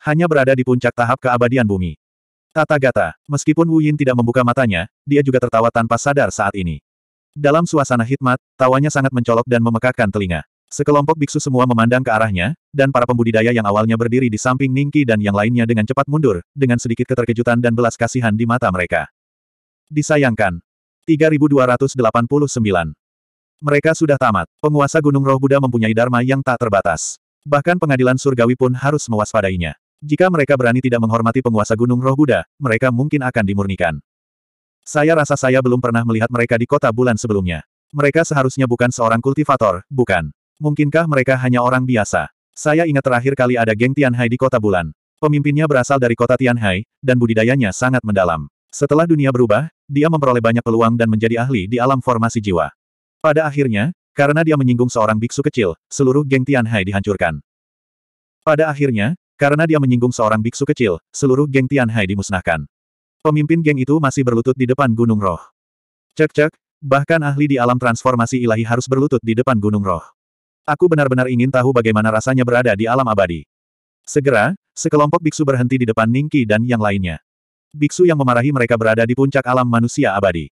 S1: hanya berada di puncak tahap keabadian bumi. Tathagata, meskipun Wu Yin tidak membuka matanya, dia juga tertawa tanpa sadar saat ini. Dalam suasana hikmat, tawanya sangat mencolok dan memekakkan telinga. Sekelompok biksu semua memandang ke arahnya, dan para pembudidaya yang awalnya berdiri di samping Ningki dan yang lainnya dengan cepat mundur, dengan sedikit keterkejutan dan belas kasihan di mata mereka. Disayangkan. 3289 mereka sudah tamat. Penguasa Gunung Roh Buddha mempunyai dharma yang tak terbatas. Bahkan pengadilan surgawi pun harus mewaspadainya. Jika mereka berani tidak menghormati penguasa Gunung Roh Buddha, mereka mungkin akan dimurnikan. Saya rasa saya belum pernah melihat mereka di kota bulan sebelumnya. Mereka seharusnya bukan seorang kultivator, bukan. Mungkinkah mereka hanya orang biasa? Saya ingat terakhir kali ada geng Tianhai di kota bulan. Pemimpinnya berasal dari kota Tianhai, dan budidayanya sangat mendalam. Setelah dunia berubah, dia memperoleh banyak peluang dan menjadi ahli di alam formasi jiwa. Pada akhirnya, karena dia menyinggung seorang biksu kecil, seluruh geng Tianhai dihancurkan. Pada akhirnya, karena dia menyinggung seorang biksu kecil, seluruh geng Tianhai dimusnahkan. Pemimpin geng itu masih berlutut di depan Gunung Roh. Cek-cek, bahkan ahli di alam transformasi ilahi harus berlutut di depan Gunung Roh. Aku benar-benar ingin tahu bagaimana rasanya berada di alam abadi. Segera, sekelompok biksu berhenti di depan Ningki dan yang lainnya. Biksu yang memarahi mereka berada di puncak alam manusia abadi.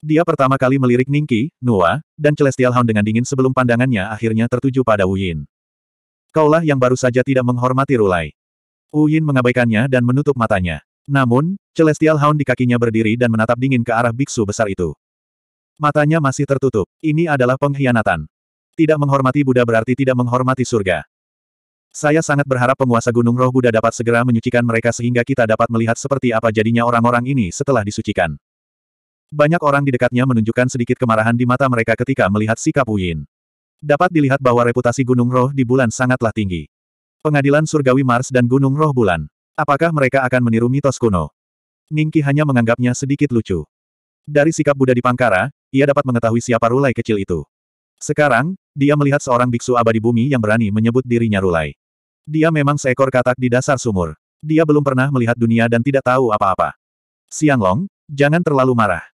S1: Dia pertama kali melirik Ningki, Nua, dan Celestial Hound dengan dingin sebelum pandangannya akhirnya tertuju pada Wuyin. Kaulah yang baru saja tidak menghormati Rulai. Wuyin mengabaikannya dan menutup matanya. Namun, Celestial Hound di kakinya berdiri dan menatap dingin ke arah biksu besar itu. Matanya masih tertutup. Ini adalah pengkhianatan. Tidak menghormati Buddha berarti tidak menghormati surga. Saya sangat berharap penguasa Gunung Roh Buddha dapat segera menyucikan mereka sehingga kita dapat melihat seperti apa jadinya orang-orang ini setelah disucikan. Banyak orang di dekatnya menunjukkan sedikit kemarahan di mata mereka ketika melihat sikap Wuyin. Dapat dilihat bahwa reputasi Gunung Roh di bulan sangatlah tinggi. Pengadilan Surgawi Mars dan Gunung Roh Bulan. Apakah mereka akan meniru mitos kuno? Ningki hanya menganggapnya sedikit lucu. Dari sikap Buddha di Pangkara, ia dapat mengetahui siapa Rulai kecil itu. Sekarang, dia melihat seorang biksu abadi bumi yang berani menyebut dirinya Rulai. Dia memang seekor katak di dasar sumur. Dia belum pernah melihat dunia dan tidak tahu apa-apa. Siang Long, jangan terlalu marah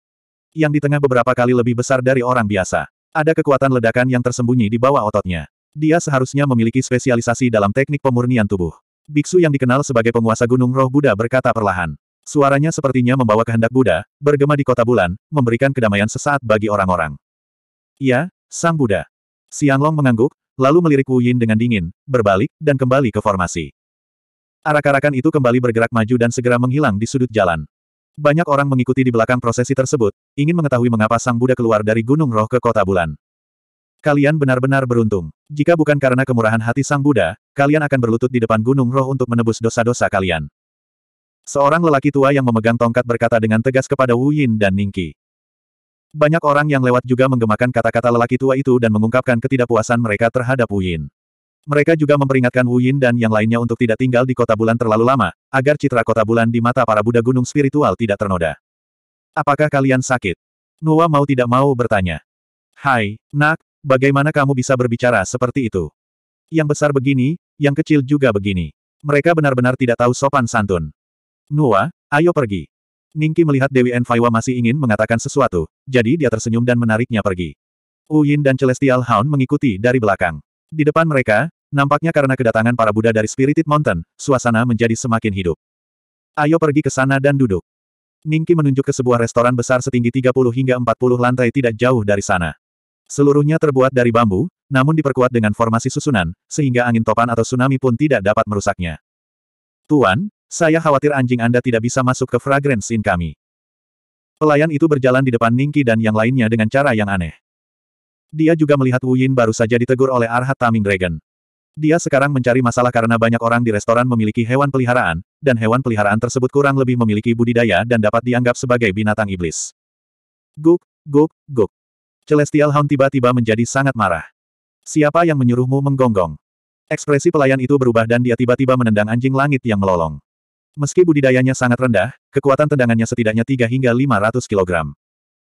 S1: yang di tengah beberapa kali lebih besar dari orang biasa. Ada kekuatan ledakan yang tersembunyi di bawah ototnya. Dia seharusnya memiliki spesialisasi dalam teknik pemurnian tubuh. Biksu yang dikenal sebagai penguasa gunung roh Buddha berkata perlahan. Suaranya sepertinya membawa kehendak Buddha, bergema di kota bulan, memberikan kedamaian sesaat bagi orang-orang. Ya, Sang Buddha. Xianglong mengangguk, lalu melirik Wu Yin dengan dingin, berbalik, dan kembali ke formasi. Arak-arakan itu kembali bergerak maju dan segera menghilang di sudut jalan. Banyak orang mengikuti di belakang prosesi tersebut, ingin mengetahui mengapa Sang Buddha keluar dari Gunung Roh ke Kota Bulan. Kalian benar-benar beruntung. Jika bukan karena kemurahan hati Sang Buddha, kalian akan berlutut di depan Gunung Roh untuk menebus dosa-dosa kalian. Seorang lelaki tua yang memegang tongkat berkata dengan tegas kepada Wu Yin dan Ningki. Banyak orang yang lewat juga menggemakan kata-kata lelaki tua itu dan mengungkapkan ketidakpuasan mereka terhadap Wu Yin. Mereka juga memperingatkan Wu Yin dan yang lainnya untuk tidak tinggal di kota bulan terlalu lama, agar citra kota bulan di mata para Buddha gunung spiritual tidak ternoda. Apakah kalian sakit? Nuwa mau tidak mau bertanya. Hai, nak, bagaimana kamu bisa berbicara seperti itu? Yang besar begini, yang kecil juga begini. Mereka benar-benar tidak tahu sopan santun. Nuwa, ayo pergi. Ningki melihat Dewi Enfaiwa masih ingin mengatakan sesuatu, jadi dia tersenyum dan menariknya pergi. Uyin dan Celestial Hound mengikuti dari belakang. Di depan mereka, nampaknya karena kedatangan para Buddha dari Spirited Mountain, suasana menjadi semakin hidup. Ayo pergi ke sana dan duduk. Ningki menunjuk ke sebuah restoran besar setinggi 30 hingga 40 lantai tidak jauh dari sana. Seluruhnya terbuat dari bambu, namun diperkuat dengan formasi susunan, sehingga angin topan atau tsunami pun tidak dapat merusaknya. Tuan, saya khawatir anjing Anda tidak bisa masuk ke fragrance in kami. Pelayan itu berjalan di depan Ningki dan yang lainnya dengan cara yang aneh. Dia juga melihat Wu Yin baru saja ditegur oleh Arhat Taming Dragon. Dia sekarang mencari masalah karena banyak orang di restoran memiliki hewan peliharaan, dan hewan peliharaan tersebut kurang lebih memiliki budidaya dan dapat dianggap sebagai binatang iblis. Guk, guk, guk. Celestial Hound tiba-tiba menjadi sangat marah. Siapa yang menyuruhmu menggonggong? Ekspresi pelayan itu berubah dan dia tiba-tiba menendang anjing langit yang melolong. Meski budidayanya sangat rendah, kekuatan tendangannya setidaknya 3 hingga 500 kilogram.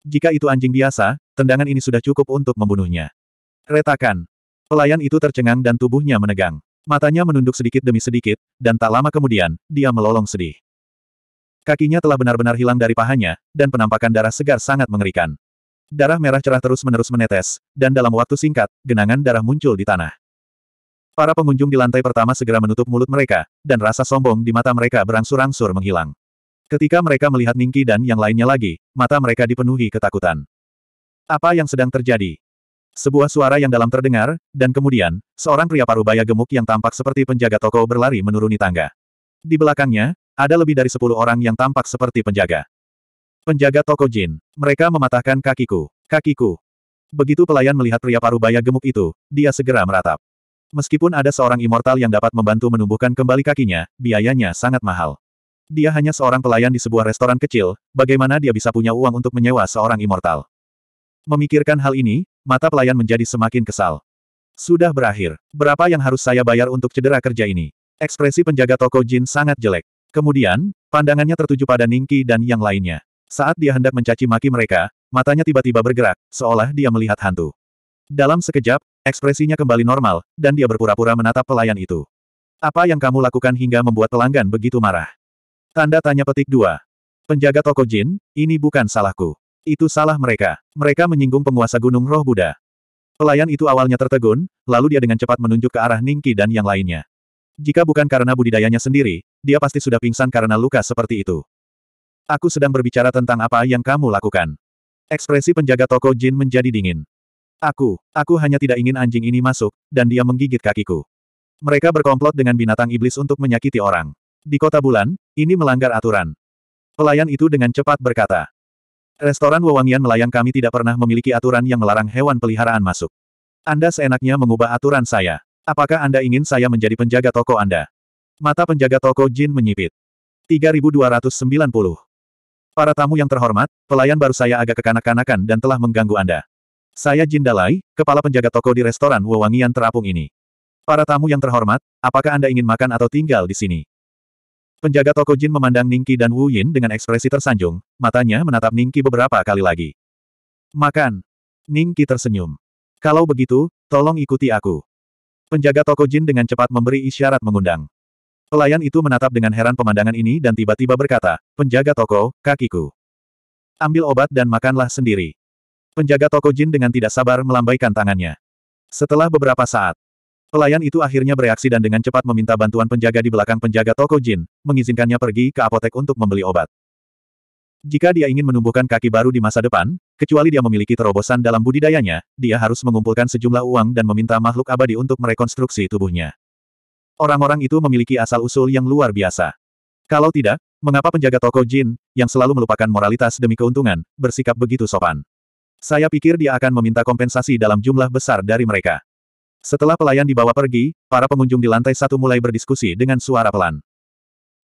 S1: Jika itu anjing biasa, tendangan ini sudah cukup untuk membunuhnya. Retakan. Pelayan itu tercengang dan tubuhnya menegang. Matanya menunduk sedikit demi sedikit, dan tak lama kemudian, dia melolong sedih. Kakinya telah benar-benar hilang dari pahanya, dan penampakan darah segar sangat mengerikan. Darah merah cerah terus-menerus menetes, dan dalam waktu singkat, genangan darah muncul di tanah. Para pengunjung di lantai pertama segera menutup mulut mereka, dan rasa sombong di mata mereka berangsur-angsur menghilang. Ketika mereka melihat Ningki dan yang lainnya lagi, mata mereka dipenuhi ketakutan. Apa yang sedang terjadi? Sebuah suara yang dalam terdengar, dan kemudian, seorang pria parubaya gemuk yang tampak seperti penjaga toko berlari menuruni tangga. Di belakangnya, ada lebih dari sepuluh orang yang tampak seperti penjaga. Penjaga toko Jin. Mereka mematahkan kakiku. Kakiku. Begitu pelayan melihat pria parubaya gemuk itu, dia segera meratap. Meskipun ada seorang immortal yang dapat membantu menumbuhkan kembali kakinya, biayanya sangat mahal. Dia hanya seorang pelayan di sebuah restoran kecil, bagaimana dia bisa punya uang untuk menyewa seorang immortal? Memikirkan hal ini, mata pelayan menjadi semakin kesal. Sudah berakhir. Berapa yang harus saya bayar untuk cedera kerja ini? Ekspresi penjaga toko Jin sangat jelek. Kemudian, pandangannya tertuju pada Ningki dan yang lainnya. Saat dia hendak mencaci maki mereka, matanya tiba-tiba bergerak, seolah dia melihat hantu. Dalam sekejap, ekspresinya kembali normal, dan dia berpura-pura menatap pelayan itu. Apa yang kamu lakukan hingga membuat pelanggan begitu marah? Tanda tanya petik dua. Penjaga toko Jin, ini bukan salahku. Itu salah mereka. Mereka menyinggung penguasa Gunung Roh Buddha. Pelayan itu awalnya tertegun, lalu dia dengan cepat menunjuk ke arah Ningki dan yang lainnya. Jika bukan karena budidayanya sendiri, dia pasti sudah pingsan karena luka seperti itu. Aku sedang berbicara tentang apa yang kamu lakukan. Ekspresi penjaga toko Jin menjadi dingin. Aku, aku hanya tidak ingin anjing ini masuk, dan dia menggigit kakiku. Mereka berkomplot dengan binatang iblis untuk menyakiti orang. Di kota bulan, ini melanggar aturan. Pelayan itu dengan cepat berkata. Restoran Wewangian Melayang kami tidak pernah memiliki aturan yang melarang hewan peliharaan masuk. Anda seenaknya mengubah aturan saya. Apakah Anda ingin saya menjadi penjaga toko Anda? Mata penjaga toko Jin menyipit. 3290. Para tamu yang terhormat, pelayan baru saya agak kekanak-kanakan dan telah mengganggu Anda. Saya Jin Dalai, kepala penjaga toko di restoran Wewangian terapung ini. Para tamu yang terhormat, apakah Anda ingin makan atau tinggal di sini? Penjaga toko Jin memandang Ningki dan Wu Yin dengan ekspresi tersanjung, matanya menatap Ningki beberapa kali lagi. Makan. Ningki tersenyum. Kalau begitu, tolong ikuti aku. Penjaga toko Jin dengan cepat memberi isyarat mengundang. Pelayan itu menatap dengan heran pemandangan ini dan tiba-tiba berkata, penjaga toko, kakiku. Ambil obat dan makanlah sendiri. Penjaga toko Jin dengan tidak sabar melambaikan tangannya. Setelah beberapa saat, Pelayan itu akhirnya bereaksi dan dengan cepat meminta bantuan penjaga di belakang penjaga toko Jin, mengizinkannya pergi ke apotek untuk membeli obat. Jika dia ingin menumbuhkan kaki baru di masa depan, kecuali dia memiliki terobosan dalam budidayanya, dia harus mengumpulkan sejumlah uang dan meminta makhluk abadi untuk merekonstruksi tubuhnya. Orang-orang itu memiliki asal-usul yang luar biasa. Kalau tidak, mengapa penjaga toko Jin, yang selalu melupakan moralitas demi keuntungan, bersikap begitu sopan? Saya pikir dia akan meminta kompensasi dalam jumlah besar dari mereka. Setelah pelayan dibawa pergi, para pengunjung di lantai satu mulai berdiskusi dengan suara pelan.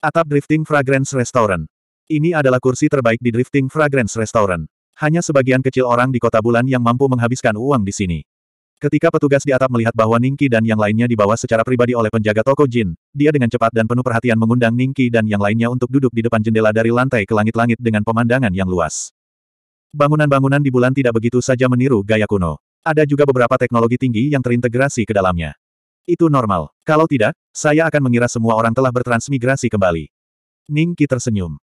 S1: Atap Drifting Fragrance Restaurant. Ini adalah kursi terbaik di Drifting Fragrance Restaurant. Hanya sebagian kecil orang di kota bulan yang mampu menghabiskan uang di sini. Ketika petugas di atap melihat bahwa Ningki dan yang lainnya dibawa secara pribadi oleh penjaga toko Jin, dia dengan cepat dan penuh perhatian mengundang Ningki dan yang lainnya untuk duduk di depan jendela dari lantai ke langit-langit dengan pemandangan yang luas. Bangunan-bangunan di bulan tidak begitu saja meniru gaya kuno ada juga beberapa teknologi tinggi yang terintegrasi ke dalamnya. Itu normal. Kalau tidak, saya akan mengira semua orang telah bertransmigrasi kembali. Ning tersenyum.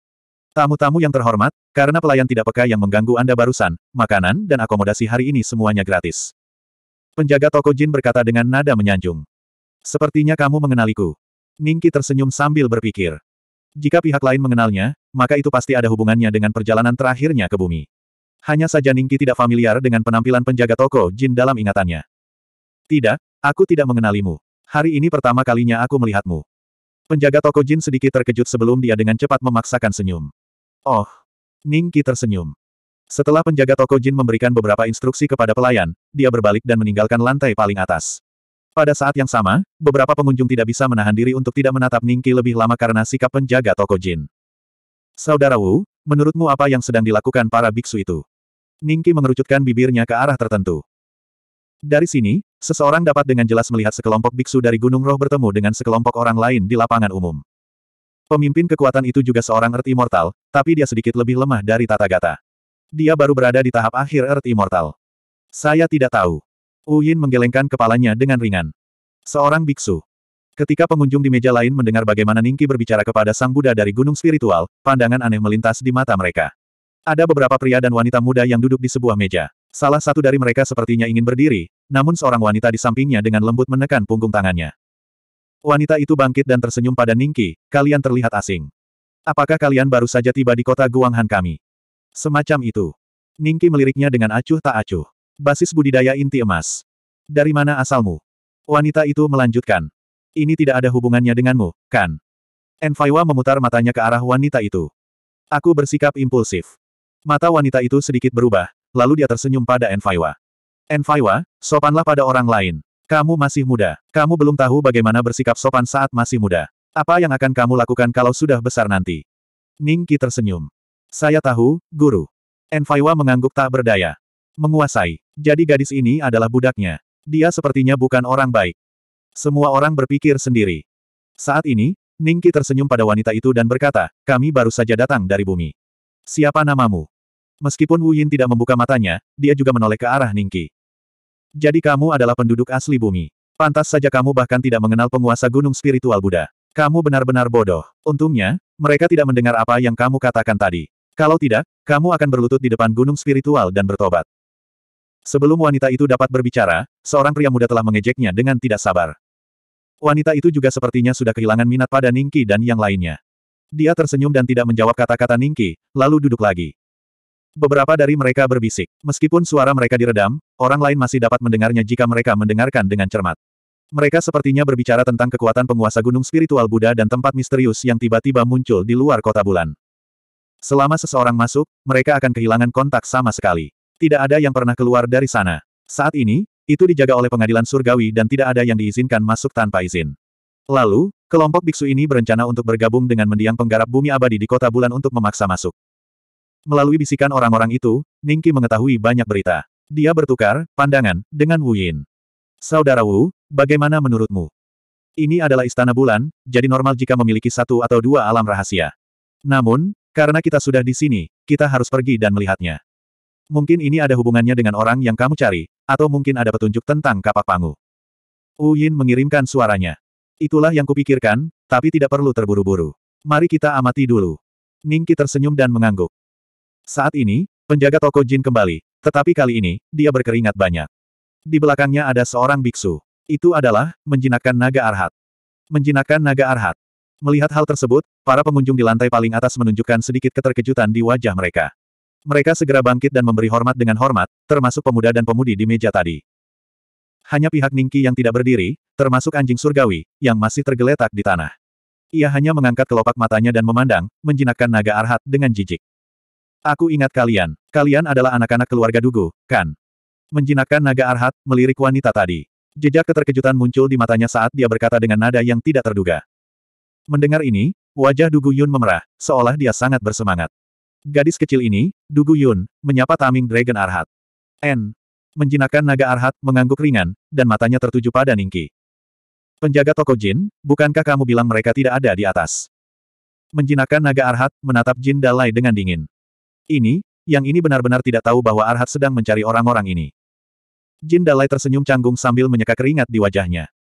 S1: Tamu-tamu yang terhormat, karena pelayan tidak peka yang mengganggu Anda barusan, makanan dan akomodasi hari ini semuanya gratis. Penjaga toko Jin berkata dengan nada menyanjung. Sepertinya kamu mengenaliku. Ningki tersenyum sambil berpikir. Jika pihak lain mengenalnya, maka itu pasti ada hubungannya dengan perjalanan terakhirnya ke bumi. Hanya saja Ningki tidak familiar dengan penampilan penjaga toko jin dalam ingatannya. Tidak, aku tidak mengenalimu. Hari ini pertama kalinya aku melihatmu. Penjaga toko jin sedikit terkejut sebelum dia dengan cepat memaksakan senyum. Oh, Ningki tersenyum. Setelah penjaga toko jin memberikan beberapa instruksi kepada pelayan, dia berbalik dan meninggalkan lantai paling atas. Pada saat yang sama, beberapa pengunjung tidak bisa menahan diri untuk tidak menatap Ningki lebih lama karena sikap penjaga toko jin. Saudara Wu, menurutmu apa yang sedang dilakukan para biksu itu? Ningki mengerucutkan bibirnya ke arah tertentu. Dari sini, seseorang dapat dengan jelas melihat sekelompok biksu dari Gunung Roh bertemu dengan sekelompok orang lain di lapangan umum. Pemimpin kekuatan itu juga seorang Earth Immortal, tapi dia sedikit lebih lemah dari Tata Gata. Dia baru berada di tahap akhir Earth Immortal. Saya tidak tahu. Uyin menggelengkan kepalanya dengan ringan. Seorang biksu. Ketika pengunjung di meja lain mendengar bagaimana Ningki berbicara kepada sang Buddha dari gunung spiritual, pandangan aneh melintas di mata mereka. Ada beberapa pria dan wanita muda yang duduk di sebuah meja. Salah satu dari mereka sepertinya ingin berdiri, namun seorang wanita di sampingnya dengan lembut menekan punggung tangannya. Wanita itu bangkit dan tersenyum pada Ningki, kalian terlihat asing. Apakah kalian baru saja tiba di kota Guanghan kami? Semacam itu. Ningki meliriknya dengan acuh tak acuh. Basis budidaya inti emas. Dari mana asalmu? Wanita itu melanjutkan. Ini tidak ada hubungannya denganmu, kan? Enfaiwa memutar matanya ke arah wanita itu. Aku bersikap impulsif. Mata wanita itu sedikit berubah, lalu dia tersenyum pada Enfaiwa. Enfaiwa, sopanlah pada orang lain. Kamu masih muda. Kamu belum tahu bagaimana bersikap sopan saat masih muda. Apa yang akan kamu lakukan kalau sudah besar nanti? Ningki tersenyum. Saya tahu, guru. Enfaiwa mengangguk tak berdaya. Menguasai. Jadi gadis ini adalah budaknya. Dia sepertinya bukan orang baik. Semua orang berpikir sendiri. Saat ini, Ningki tersenyum pada wanita itu dan berkata, kami baru saja datang dari bumi. Siapa namamu? Meskipun Wu Yin tidak membuka matanya, dia juga menoleh ke arah Ningki. Jadi kamu adalah penduduk asli bumi. Pantas saja kamu bahkan tidak mengenal penguasa gunung spiritual Buddha. Kamu benar-benar bodoh. Untungnya, mereka tidak mendengar apa yang kamu katakan tadi. Kalau tidak, kamu akan berlutut di depan gunung spiritual dan bertobat. Sebelum wanita itu dapat berbicara, seorang pria muda telah mengejeknya dengan tidak sabar. Wanita itu juga sepertinya sudah kehilangan minat pada Ningki dan yang lainnya. Dia tersenyum dan tidak menjawab kata-kata Ningki, lalu duduk lagi. Beberapa dari mereka berbisik. Meskipun suara mereka diredam, orang lain masih dapat mendengarnya jika mereka mendengarkan dengan cermat. Mereka sepertinya berbicara tentang kekuatan penguasa gunung spiritual Buddha dan tempat misterius yang tiba-tiba muncul di luar kota bulan. Selama seseorang masuk, mereka akan kehilangan kontak sama sekali. Tidak ada yang pernah keluar dari sana. Saat ini, itu dijaga oleh pengadilan surgawi dan tidak ada yang diizinkan masuk tanpa izin. Lalu, kelompok biksu ini berencana untuk bergabung dengan mendiang penggarap bumi abadi di kota bulan untuk memaksa masuk. Melalui bisikan orang-orang itu, Ningki mengetahui banyak berita. Dia bertukar pandangan dengan Wu Yin. Saudara Wu, bagaimana menurutmu? Ini adalah istana bulan, jadi normal jika memiliki satu atau dua alam rahasia. Namun, karena kita sudah di sini, kita harus pergi dan melihatnya. Mungkin ini ada hubungannya dengan orang yang kamu cari, atau mungkin ada petunjuk tentang kapak pangu. Wu Yin mengirimkan suaranya. Itulah yang kupikirkan, tapi tidak perlu terburu-buru. Mari kita amati dulu. Ningki tersenyum dan mengangguk. Saat ini, penjaga toko jin kembali, tetapi kali ini, dia berkeringat banyak. Di belakangnya ada seorang biksu. Itu adalah, menjinakkan naga arhat. Menjinakkan naga arhat. Melihat hal tersebut, para pengunjung di lantai paling atas menunjukkan sedikit keterkejutan di wajah mereka. Mereka segera bangkit dan memberi hormat dengan hormat, termasuk pemuda dan pemudi di meja tadi. Hanya pihak Ningki yang tidak berdiri, termasuk anjing surgawi, yang masih tergeletak di tanah. Ia hanya mengangkat kelopak matanya dan memandang, menjinakkan naga Arhat dengan jijik. Aku ingat kalian, kalian adalah anak-anak keluarga Dugu, kan? Menjinakkan naga Arhat, melirik wanita tadi. Jejak keterkejutan muncul di matanya saat dia berkata dengan nada yang tidak terduga. Mendengar ini, wajah Dugu Yun memerah, seolah dia sangat bersemangat. Gadis kecil ini, Dugu Yun, menyapa Taming Dragon Arhat. N menjinakkan naga Arhat, mengangguk ringan, dan matanya tertuju pada Ningki. Penjaga toko jin, bukankah kamu bilang mereka tidak ada di atas? Menjinakkan naga Arhat, menatap jin Dalai dengan dingin. Ini, yang ini benar-benar tidak tahu bahwa Arhat sedang mencari orang-orang ini. Jin Dalai tersenyum canggung sambil menyeka keringat di wajahnya.